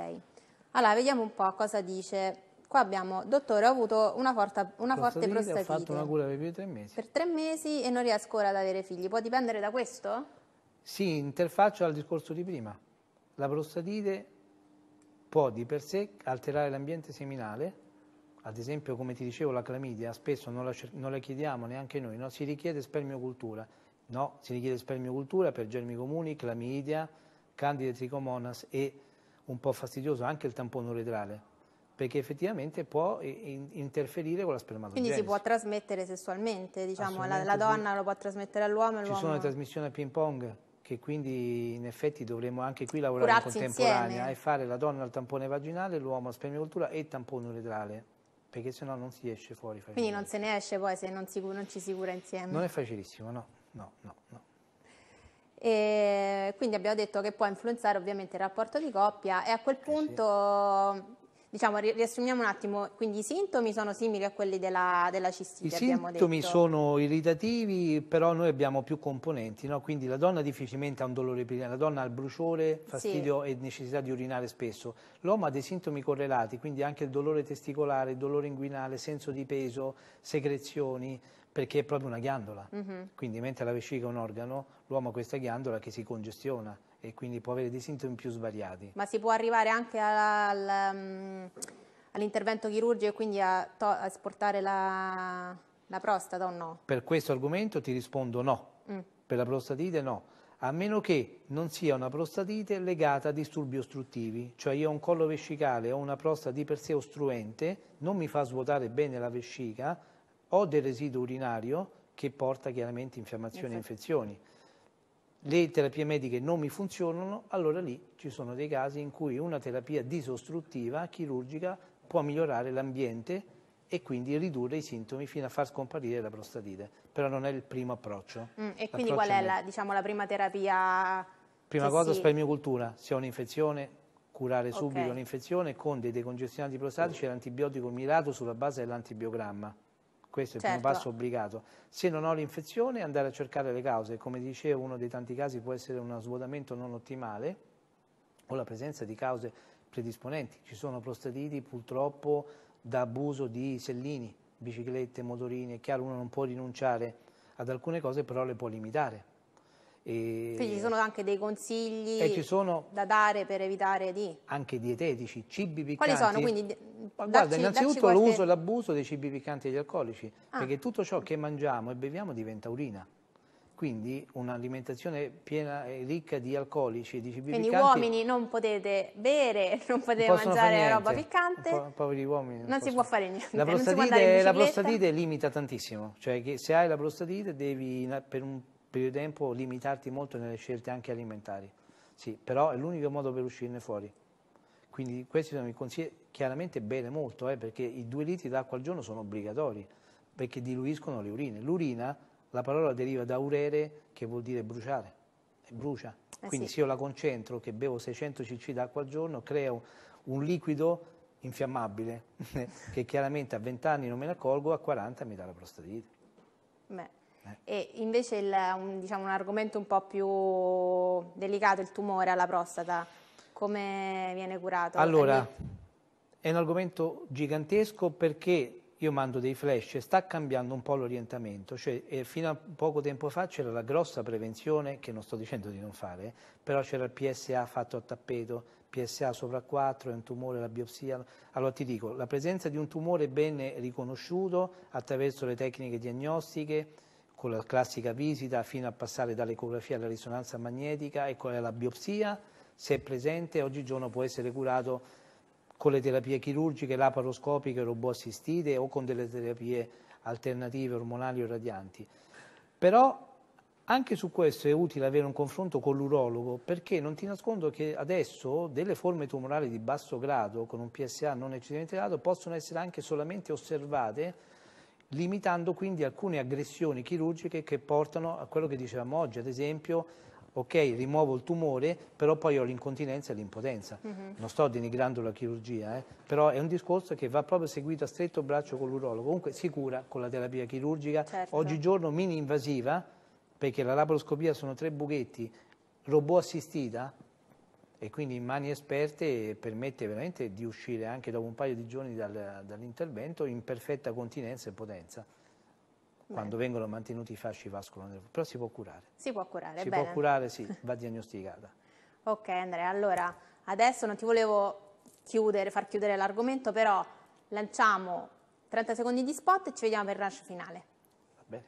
allora vediamo un po' cosa dice Qua abbiamo, dottore, ho avuto una, forta, una forte dire, prostatite. Ho fatto una cura per più di tre mesi. Per tre mesi e non riesco ora ad avere figli. Può dipendere da questo? Sì, interfaccio al discorso di prima. La prostatite può di per sé alterare l'ambiente seminale, ad esempio come ti dicevo la clamidia spesso non la, non la chiediamo neanche noi, no? si richiede spermiocultura, no, si richiede spermiocultura per germi comuni, clamidia, candide tricomonas e un po' fastidioso anche il tampone uretrale, perché effettivamente può eh, in interferire con la spermatogene. Quindi si può trasmettere sessualmente, diciamo, la, la, donna sì. lo può trasmettere all'uomo. Ci sono le trasmissioni a ping pong che quindi in effetti dovremmo anche qui lavorare Curarsi in contemporanea insieme. e fare la donna al tampone vaginale, l'uomo alla spermicoltura e il tampone uretrale perché sennò non si esce fuori facilmente. Quindi non se ne esce poi se non, si, non ci si cura insieme? Non è facilissimo, no, no, no, no. E quindi abbiamo detto che può influenzare ovviamente il rapporto di coppia e a quel eh punto eh Diciamo, riassumiamo un attimo, quindi i sintomi sono simili a quelli della, della cistite, I sintomi detto. sono irritativi, però noi abbiamo più componenti, no? quindi la donna difficilmente ha un dolore perineale, la donna ha il bruciore, fastidio sì. e necessità di urinare spesso. L'uomo ha dei sintomi correlati, quindi anche il dolore testicolare, il dolore inguinale, senso di peso, secrezioni, perché è proprio una ghiandola. Mm -hmm. Quindi mentre la vescica è un organo, l'uomo ha questa ghiandola che si congestiona e quindi può avere dei sintomi più svariati. Ma si può arrivare anche um, all'intervento chirurgico e quindi a, a esportare la, la, prostata o no? Per questo argomento ti rispondo no, mm. per la prostatite no a meno che non sia una prostatite legata a disturbi ostruttivi, cioè io ho un collo vescicale, ho una prostata di per sé ostruente, non mi fa svuotare bene la vescica, ho del residuo urinario che porta chiaramente infiammazioni esatto. e infezioni le terapie mediche non mi funzionano, allora lì ci sono dei casi in cui una terapia disostruttiva chirurgica può migliorare l'ambiente e quindi ridurre i sintomi fino a far scomparire la prostatite, però non è il primo approccio. Mm, e quindi qual è la, diciamo, la prima terapia? Prima cosa sì. spermiocultura. se ho un'infezione curare okay. subito l'infezione con dei decongestionanti prostatici mm. e l'antibiotico mirato sulla base dell'antibiogramma questo è il certo. primo passo obbligato. Se non ho l'infezione, andare a cercare le cause. Come dicevo, uno dei tanti casi può essere uno svuotamento non ottimale o la presenza di cause predisponenti. Ci sono prostatiti purtroppo da abuso di sellini, biciclette, motorini. È chiaro, uno non può rinunciare ad alcune cose, però le può limitare. E Quindi ci sono anche dei consigli da dare per evitare di... Anche dietetici, cibi piccanti. Quali sono? Quindi, dacci, Guarda, innanzitutto qualche... l'uso e l'abuso dei cibi piccanti e degli alcolici, ah. perché tutto ciò che mangiamo e beviamo diventa urina. Quindi un'alimentazione piena e ricca di alcolici e di cibi Quindi piccanti. Quindi uomini non potete bere, non potete non mangiare roba piccante. poveri uomini. Non, non si può fare niente. La prostatite, la prostatite limita tantissimo. Cioè se hai la prostatite devi per un per il tempo limitarti molto nelle scelte anche alimentari, sì, però è l'unico modo per uscirne fuori. Quindi questi sono i consigli, chiaramente bene molto, eh, perché i due litri d'acqua al giorno sono obbligatori, perché diluiscono le urine. L'urina, la parola deriva da urere, che vuol dire bruciare, brucia. Eh Quindi sì. se io la concentro, che bevo 600 cc d'acqua al giorno, creo un liquido infiammabile, che chiaramente a 20 anni non me ne accolgo, a 40 mi dà la prostatite. Beh, e invece il, un, diciamo, un argomento un po' più delicato, il tumore alla prostata, come viene curato? Allora, è un argomento gigantesco perché io mando dei flash, sta cambiando un po' l'orientamento, cioè eh, fino a poco tempo fa c'era la grossa prevenzione, che non sto dicendo di non fare, però c'era il PSA fatto a tappeto, PSA sopra 4, è un tumore, la biopsia, allora ti dico, la presenza di un tumore ben riconosciuto attraverso le tecniche diagnostiche, con la classica visita fino a passare dall'ecografia alla risonanza magnetica e con la biopsia, se è presente oggigiorno può essere curato con le terapie chirurgiche, laparoscopiche, robot assistite o con delle terapie alternative ormonali o radianti. Però anche su questo è utile avere un confronto con l'urologo perché non ti nascondo che adesso delle forme tumorali di basso grado con un PSA non eccezionalmente elevato possono essere anche solamente osservate limitando quindi alcune aggressioni chirurgiche che portano a quello che dicevamo oggi, ad esempio ok, rimuovo il tumore, però poi ho l'incontinenza e l'impotenza. Mm -hmm. Non sto denigrando la chirurgia, eh, però è un discorso che va proprio seguito a stretto braccio con l'urologo, comunque sicura con la terapia chirurgica, certo. oggigiorno mini invasiva, perché la laparoscopia sono tre buchetti, robot assistita, e quindi in mani esperte permette veramente di uscire anche dopo un paio di giorni dal, dall'intervento in perfetta continenza e potenza quando bene. vengono mantenuti i fasci vascolonervosi, però si può curare. Si può curare, Si bene. può curare, sì, va diagnosticata. ok Andrea, allora adesso non ti volevo chiudere, far chiudere l'argomento, però lanciamo 30 secondi di spot e ci vediamo per il rush finale. Va bene.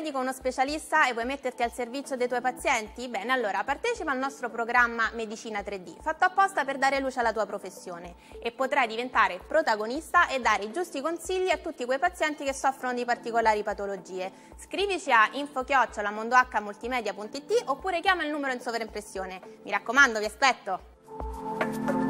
medico, uno specialista e vuoi metterti al servizio dei tuoi pazienti? Bene, allora partecipa al nostro programma Medicina 3D, fatto apposta per dare luce alla tua professione e potrai diventare protagonista e dare i giusti consigli a tutti quei pazienti che soffrono di particolari patologie. Scrivici a infochiocciolamondohmultimedia.it oppure chiama il numero in sovraimpressione. Mi raccomando, vi aspetto!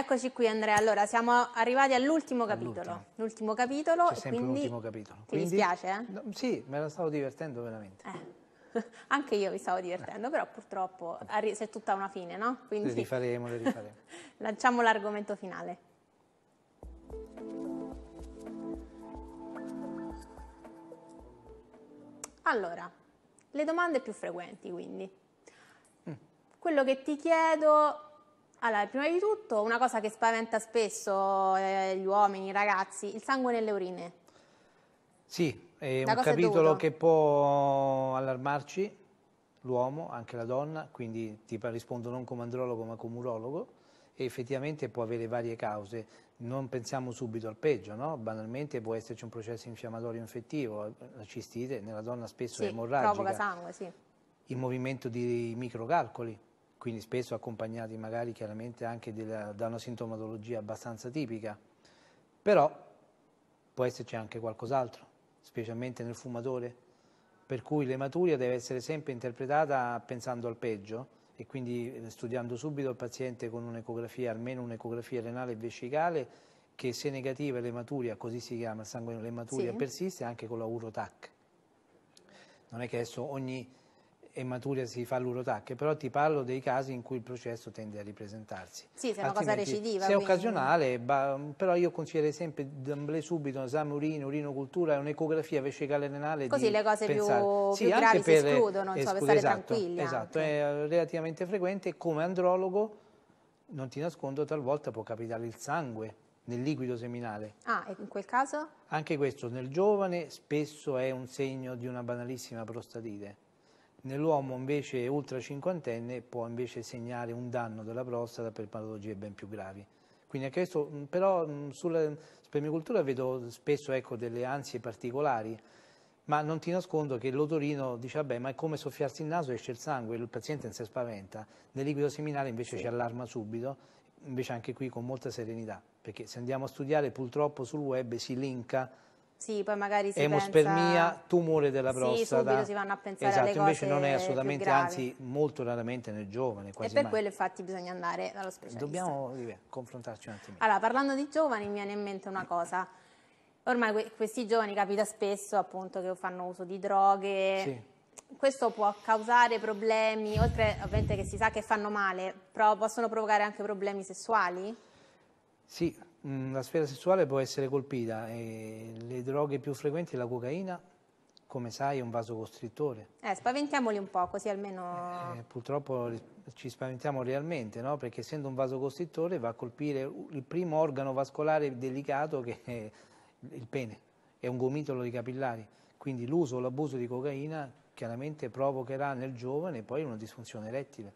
Eccoci qui Andrea, allora siamo arrivati all'ultimo capitolo. L'ultimo capitolo. C'è sempre quindi... l'ultimo capitolo. Ti quindi... dispiace? Eh? No, sì, me la stavo divertendo veramente. Eh. Anche io mi stavo divertendo, eh. però purtroppo arri- c'è tutta una fine, no? Quindi... Le rifaremo, le rifaremo. Lanciamo l'argomento finale. Allora, le domande più frequenti quindi. Mm. Quello che ti chiedo allora, prima di tutto, una cosa che spaventa spesso eh, gli uomini, i ragazzi, il sangue nelle urine. Sì, è da un capitolo è che può allarmarci l'uomo, anche la donna, quindi ti rispondo non come andrologo ma come urologo, e effettivamente può avere varie cause. Non pensiamo subito al peggio, no? banalmente può esserci un processo infiammatorio infettivo, la cistite nella donna spesso sì, è emorragica. provoca sangue, sì. Il movimento di microcalcoli, quindi spesso accompagnati magari chiaramente anche della, da una sintomatologia abbastanza tipica, però può esserci anche qualcos'altro, specialmente nel fumatore, per cui l'ematuria deve essere sempre interpretata pensando al peggio e quindi eh, studiando subito il paziente con un'ecografia, almeno un'ecografia renale e vescicale, che se negativa l'ematuria, così si chiama il sangue, l'ematuria sì. persiste anche con la urotac. Non è che adesso ogni e matura si fa l'urotac, però ti parlo dei casi in cui il processo tende a ripresentarsi. Sì, se è una Altrimenti, cosa recidiva. Se è quindi... occasionale, bah, però io consiglierei sempre d'emblè subito un esame urino, urinocultura, un'ecografia vescicale renale. Così le cose pensare. più, sì, più gravi per, si escludono, escludo, so, per stare esatto, tranquilli. Esatto, anche. è relativamente frequente. Come andrologo, non ti nascondo, talvolta può capitare il sangue nel liquido seminale. Ah, e in quel caso? Anche questo nel giovane spesso è un segno di una banalissima prostatite. Nell'uomo invece ultra cinquantenne può invece segnare un danno della prostata per patologie ben più gravi. Quindi anche questo, però sulla spermicoltura vedo spesso ecco, delle ansie particolari, ma non ti nascondo che l'otorino dice vabbè ma è come soffiarsi il naso esce il sangue, il paziente non si spaventa, nel liquido seminale invece sì. ci allarma subito, invece anche qui con molta serenità, perché se andiamo a studiare purtroppo sul web si linka sì, poi magari si Emospermia, pensa... tumore della prostata. Sì, si vanno a pensare esatto, alle cose invece non è assolutamente, anzi molto raramente nel giovane, quasi E per mai. quello infatti bisogna andare dallo specialista. Dobbiamo eh, confrontarci un attimino. Allora, parlando di giovani mi viene in mente una cosa. Ormai que questi giovani capita spesso appunto che fanno uso di droghe. Sì. Questo può causare problemi, oltre ovviamente che si sa che fanno male, però possono provocare anche problemi sessuali? Sì, Mm, la sfera sessuale può essere colpita, le droghe più frequenti la cocaina, come sai è un vasocostrittore. Eh, spaventiamoli un po' così almeno... Eh, purtroppo ci spaventiamo realmente, no? perché essendo un vasocostrittore va a colpire il primo organo vascolare delicato che è il pene, è un gomitolo di capillari, quindi l'uso o l'abuso di cocaina chiaramente provocherà nel giovane poi una disfunzione erettile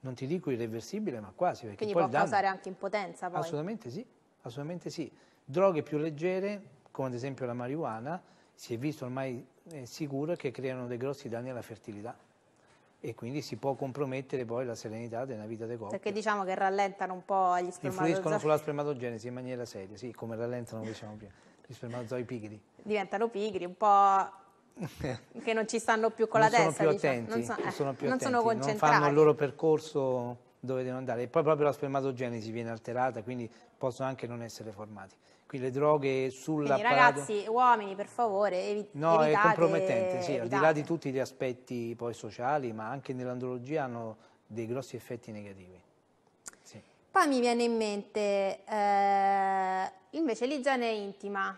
non ti dico irreversibile, ma quasi. perché Quindi poi può danno... causare anche impotenza poi. Assolutamente sì assolutamente sì. Droghe più leggere, come ad esempio la marijuana, si è visto ormai eh, sicuro che creano dei grossi danni alla fertilità e quindi si può compromettere poi la serenità della vita dei coppie. Perché diciamo che rallentano un po' gli spermatozoi. Influiscono sulla spermatogenesi in maniera seria, sì, come rallentano, diciamo prima, gli spermatozoi pigri. Diventano pigri, un po' che non ci stanno più con non la testa. Più diciamo. attenti, non, so, eh, sono più non attenti, sono non fanno il loro percorso dove devono andare. E poi proprio la spermatogenesi viene alterata, quindi possono anche non essere formati. Qui le droghe sulla Quindi ragazzi, uomini, per favore, evi no, evitate. No, è compromettente, sì, al di là di tutti gli aspetti poi sociali, ma anche nell'andrologia hanno dei grossi effetti negativi. Sì. Poi mi viene in mente eh, invece l'igiene intima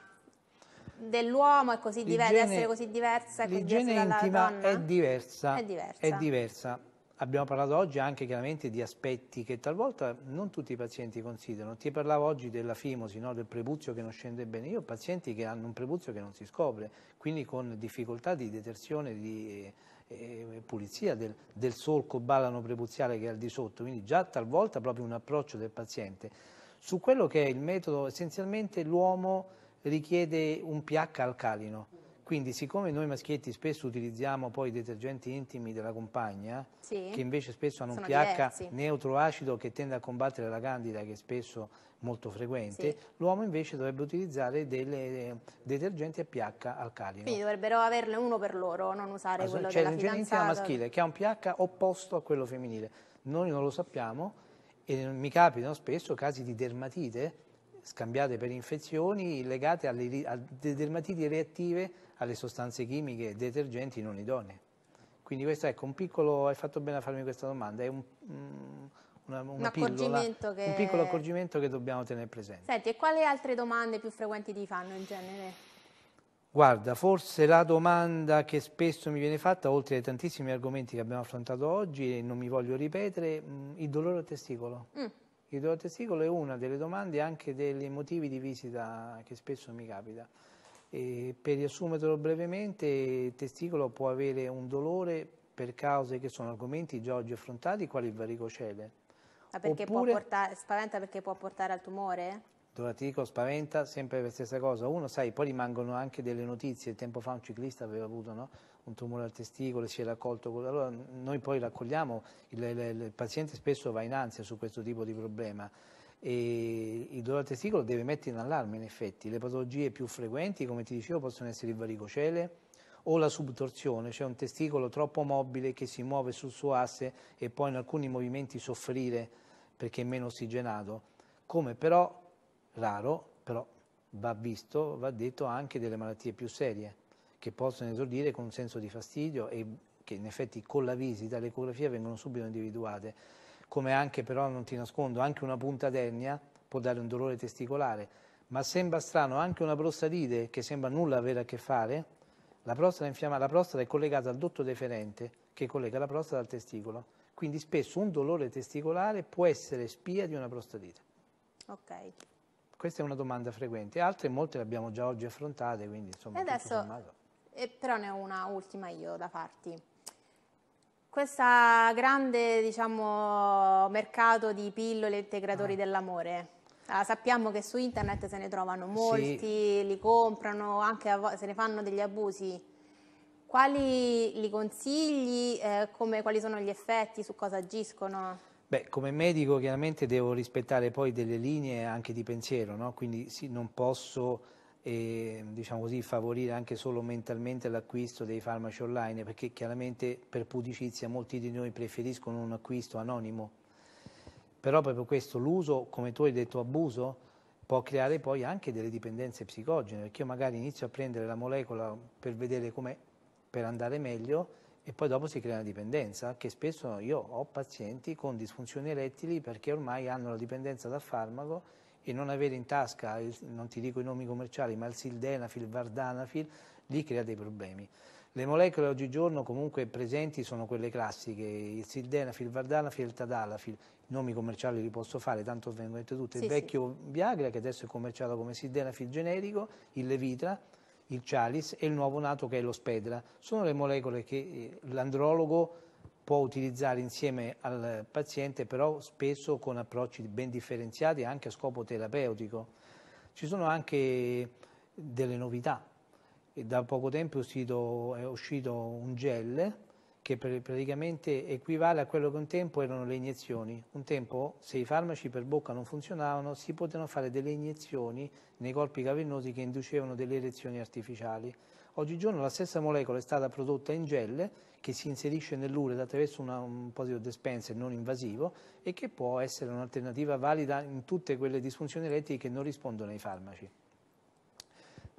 dell'uomo è così diversa, essere così diversa, così diversa donna? L'igiene intima è diversa, è diversa. È diversa Abbiamo parlato oggi anche chiaramente di aspetti che talvolta non tutti i pazienti considerano. Ti parlavo oggi della fimosi, no? del prepuzio che non scende bene. Io ho pazienti che hanno un prepuzio che non si scopre, quindi con difficoltà di detersione, di eh, eh pulizia del, del solco balano prepuziale che è al di sotto, quindi già talvolta proprio un approccio del paziente. Su quello che è il metodo, essenzialmente l'uomo richiede un pH alcalino quindi siccome noi maschietti spesso utilizziamo poi i detergenti intimi della compagna, sì. che invece spesso hanno Sono un pH diversi. acido che tende a combattere la candida che è spesso molto frequente, sì. l'uomo invece dovrebbe utilizzare dei detergenti a pH alcalino. Quindi dovrebbero averne uno per loro, non usare ah, quello cioè della fidanzata. maschile che ha un pH opposto a quello femminile. Noi non lo sappiamo e mi capitano spesso casi di dermatite scambiate per infezioni legate alle, alle dermatiti reattive alle sostanze chimiche detergenti non idonee. Quindi questo ecco un piccolo, hai fatto bene a farmi questa domanda, è un, mm, una, una un, pillola, che... un piccolo accorgimento che dobbiamo tenere presente. Senti, e quali altre domande più frequenti ti fanno in genere? Guarda, forse la domanda che spesso mi viene fatta, oltre ai tantissimi argomenti che abbiamo affrontato oggi e non mi voglio ripetere, mm, il dolore al testicolo. Mm. Il dolore al testicolo è una delle domande anche dei motivi di visita che spesso mi capita. E per riassumerlo brevemente, il testicolo può avere un dolore per cause che sono argomenti già oggi affrontati, quali il varicocele. Ma perché Oppure, può portare, spaventa perché può portare al tumore? Allora ti dico, spaventa sempre la stessa cosa. Uno, sai, poi rimangono anche delle notizie. Tempo fa un ciclista aveva avuto no? un tumore al testicolo e si era accolto. Allora noi poi raccogliamo, il, il, il paziente spesso va in ansia su questo tipo di problema e il dolore al testicolo deve mettere in allarme in effetti. Le patologie più frequenti, come ti dicevo, possono essere il varicocele o la subtorsione, cioè un testicolo troppo mobile che si muove sul suo asse e può in alcuni movimenti soffrire perché è meno ossigenato, come però, raro, però va visto, va detto anche delle malattie più serie, che possono esordire con un senso di fastidio e che in effetti con la visita, le ecografie vengono subito individuate come anche però non ti nascondo, anche una punta d'ernia può dare un dolore testicolare, ma sembra strano, anche una prostatite che sembra nulla avere a che fare, la prostata, infiammata, la prostata è collegata al dotto deferente che collega la prostata al testicolo, quindi spesso un dolore testicolare può essere spia di una prostatite. Ok. Questa è una domanda frequente, altre molte le abbiamo già oggi affrontate, quindi insomma... E adesso, eh, però ne ho una ultima io da farti questo grande diciamo, mercato di pillole integratori ah. dell'amore. Ah, sappiamo che su internet se ne trovano molti, sì. li comprano, anche se ne fanno degli abusi. Quali li consigli? Eh, come, quali sono gli effetti? Su cosa agiscono? Beh, come medico chiaramente devo rispettare poi delle linee anche di pensiero, no? quindi sì, non posso e diciamo così, favorire anche solo mentalmente l'acquisto dei farmaci online perché chiaramente per pudicizia molti di noi preferiscono un acquisto anonimo però proprio questo l'uso come tu hai detto abuso può creare poi anche delle dipendenze psicogene perché io magari inizio a prendere la molecola per vedere com'è per andare meglio e poi dopo si crea una dipendenza che spesso io ho pazienti con disfunzioni erettili perché ormai hanno la dipendenza dal farmaco e non avere in tasca, non ti dico i nomi commerciali, ma il sildenafil, il vardanafil, lì crea dei problemi. Le molecole oggigiorno comunque presenti sono quelle classiche, il sildenafil, il vardanafil e il tadalafil, i nomi commerciali li posso fare, tanto vengono dette tutte, sì, il vecchio sì. Viagra che adesso è commerciato come sildenafil generico, il Levitra, il Chalis e il nuovo nato che è lo Spedra, sono le molecole che eh, l'andrologo può utilizzare insieme al paziente, però spesso con approcci ben differenziati anche a scopo terapeutico. Ci sono anche delle novità. Da poco tempo è uscito, è uscito un gel che praticamente equivale a quello che un tempo erano le iniezioni. Un tempo, se i farmaci per bocca non funzionavano, si potevano fare delle iniezioni nei corpi cavernosi che inducevano delle erezioni artificiali. Oggigiorno la stessa molecola è stata prodotta in gel che si inserisce nell'uretra attraverso una, un apposito dispenser non invasivo e che può essere un'alternativa valida in tutte quelle disfunzioni elettriche che non rispondono ai farmaci.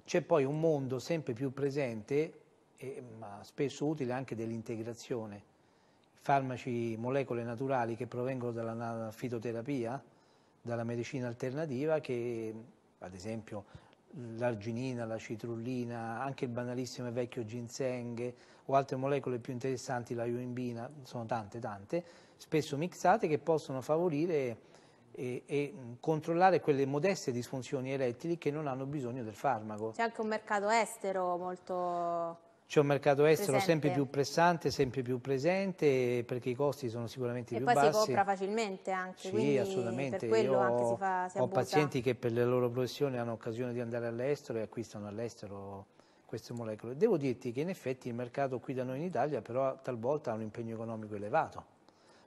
C'è poi un mondo sempre più presente, e, ma spesso utile anche dell'integrazione. Farmaci, molecole naturali che provengono dalla fitoterapia, dalla medicina alternativa, che ad esempio l'arginina, la citrullina, anche il banalissimo e vecchio ginseng, o altre molecole più interessanti, la ioimbina, sono tante tante, spesso mixate che possono favorire e, e, controllare quelle modeste disfunzioni erettili che non hanno bisogno del farmaco. C'è anche un mercato estero molto... C'è un mercato estero presente. sempre più pressante, sempre più presente, perché i costi sono sicuramente e più bassi. E poi si compra facilmente anche, sì, assolutamente. Io ho, si fa, si ho pazienti che per la loro professione hanno occasione di andare all'estero e acquistano all'estero queste molecole. Devo dirti che in effetti il mercato qui da noi in Italia però talvolta ha un impegno economico elevato.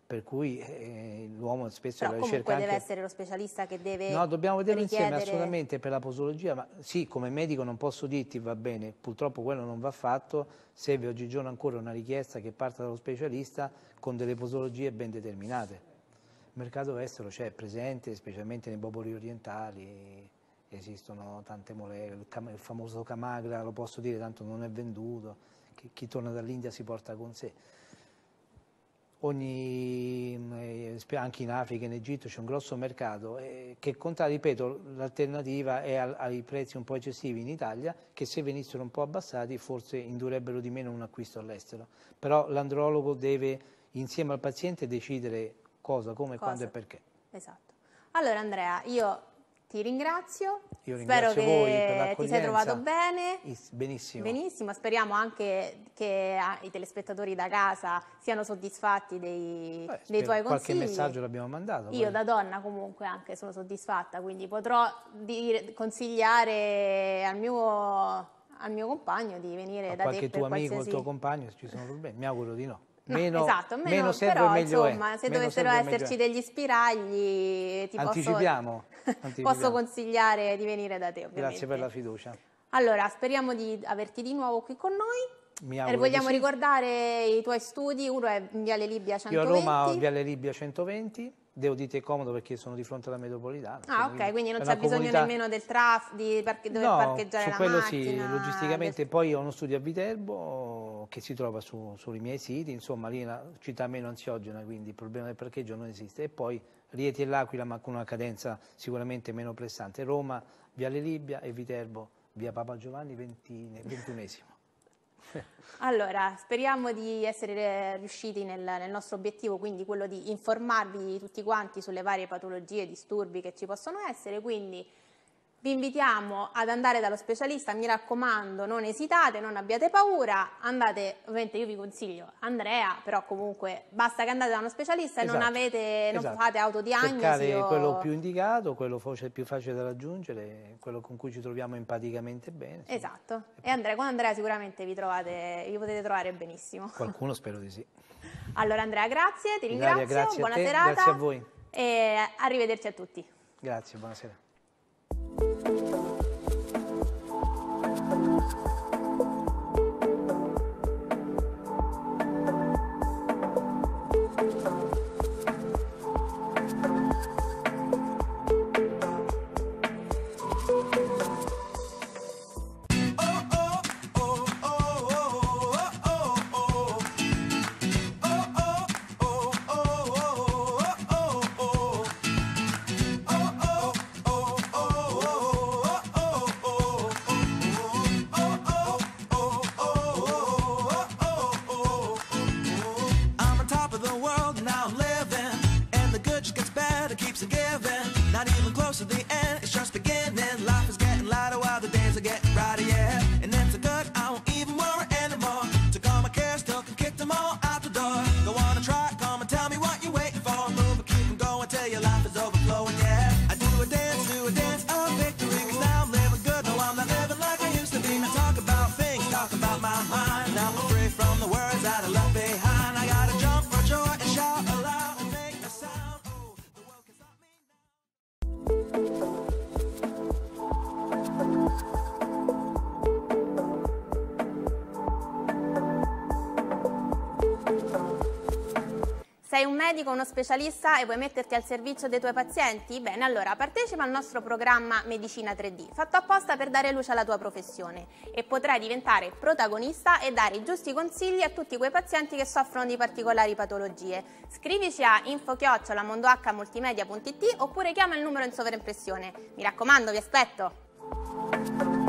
Per cui eh, l'uomo spesso però la ricerca. comunque deve anche... essere lo specialista che deve. No, dobbiamo vederlo richiedere... insieme assolutamente per la posologia, ma sì, come medico non posso dirti va bene, purtroppo quello non va fatto. Serve oggigiorno ancora una richiesta che parta dallo specialista con delle posologie ben determinate. Il mercato estero c'è, cioè, presente, specialmente nei popoli orientali esistono tante molecole, il, cam- il, famoso camagra lo posso dire, tanto non è venduto, chi, chi torna dall'India si porta con sé. Ogni, eh, anche in Africa, in Egitto c'è un grosso mercato eh, che conta, ripeto, l'alternativa è al, ai prezzi un po' eccessivi in Italia che se venissero un po' abbassati forse indurebbero di meno un acquisto all'estero. Però l'andrologo deve insieme al paziente decidere cosa, come, cosa. quando e perché. Esatto. Allora Andrea, io ti ringrazio. Io ringrazio Spero voi per l'accoglienza. Ti sei trovato bene. Benissimo. Benissimo. Speriamo anche che ah, i telespettatori da casa siano soddisfatti dei, Beh, dei tuoi consigli. Qualche messaggio l'abbiamo mandato. Io poi. da donna comunque anche sono soddisfatta, quindi potrò dire, consigliare al mio, al mio, compagno di venire A da te per qualche tuo amico, qualsiasi... il tuo compagno, se ci sono problemi. Mi auguro di no meno, esatto, meno, meno serve però, meglio insomma, è. se meno dovessero esserci degli spiragli ti anticipiamo, posso, anticipiamo. posso consigliare di venire da te ovviamente. Grazie per la fiducia. Allora, speriamo di averti di nuovo qui con noi. E eh, vogliamo sì. ricordare i tuoi studi, uno è in Viale Libia 120. Io a Roma, Viale Libia 120 Devo dire comodo perché sono di fronte alla metropolitana. Ah, ok, quindi non c'è comunità... bisogno nemmeno del traffico, di parche... dover no, parcheggiare su la quello macchina, sì, logisticamente. Del... Poi ho uno studio a Viterbo che si trova su, sui miei siti, insomma lì è una città meno ansiogena, quindi il problema del parcheggio non esiste. E poi Rieti e L'Aquila, ma con una cadenza sicuramente meno pressante. Roma, Viale Libia e Viterbo, via Papa Giovanni 20, 21esimo. Allora, speriamo di essere eh, riusciti nel, nel, nostro obiettivo, quindi quello di informarvi tutti quanti sulle varie patologie, e disturbi che ci possono essere, quindi vi invitiamo ad andare dallo specialista, mi raccomando, non esitate, non abbiate paura, andate, ovviamente io vi consiglio Andrea, però comunque basta che andate da uno specialista e esatto, non, avete, non esatto. fate autodiagnosi. Cercate o... quello più indicato, quello più facile da raggiungere, quello con cui ci troviamo empaticamente bene. Insomma. Esatto, e Andrea, con Andrea sicuramente vi, trovate, vi potete trovare benissimo. Qualcuno spero di sì. Allora Andrea, grazie, ti ringrazio, Italia, grazie buona te, serata. Grazie a voi. E arrivederci a tutti. Grazie, buonasera. Música sei un medico, uno specialista e vuoi metterti al servizio dei tuoi pazienti? Bene, allora partecipa al nostro programma Medicina 3D, fatto apposta per dare luce alla tua professione e potrai diventare protagonista e dare i giusti consigli a tutti quei pazienti che soffrono di particolari patologie. Scrivici a infochiocciolamondohmultimedia.it oppure chiama il numero in sovraimpressione. Mi raccomando, vi aspetto!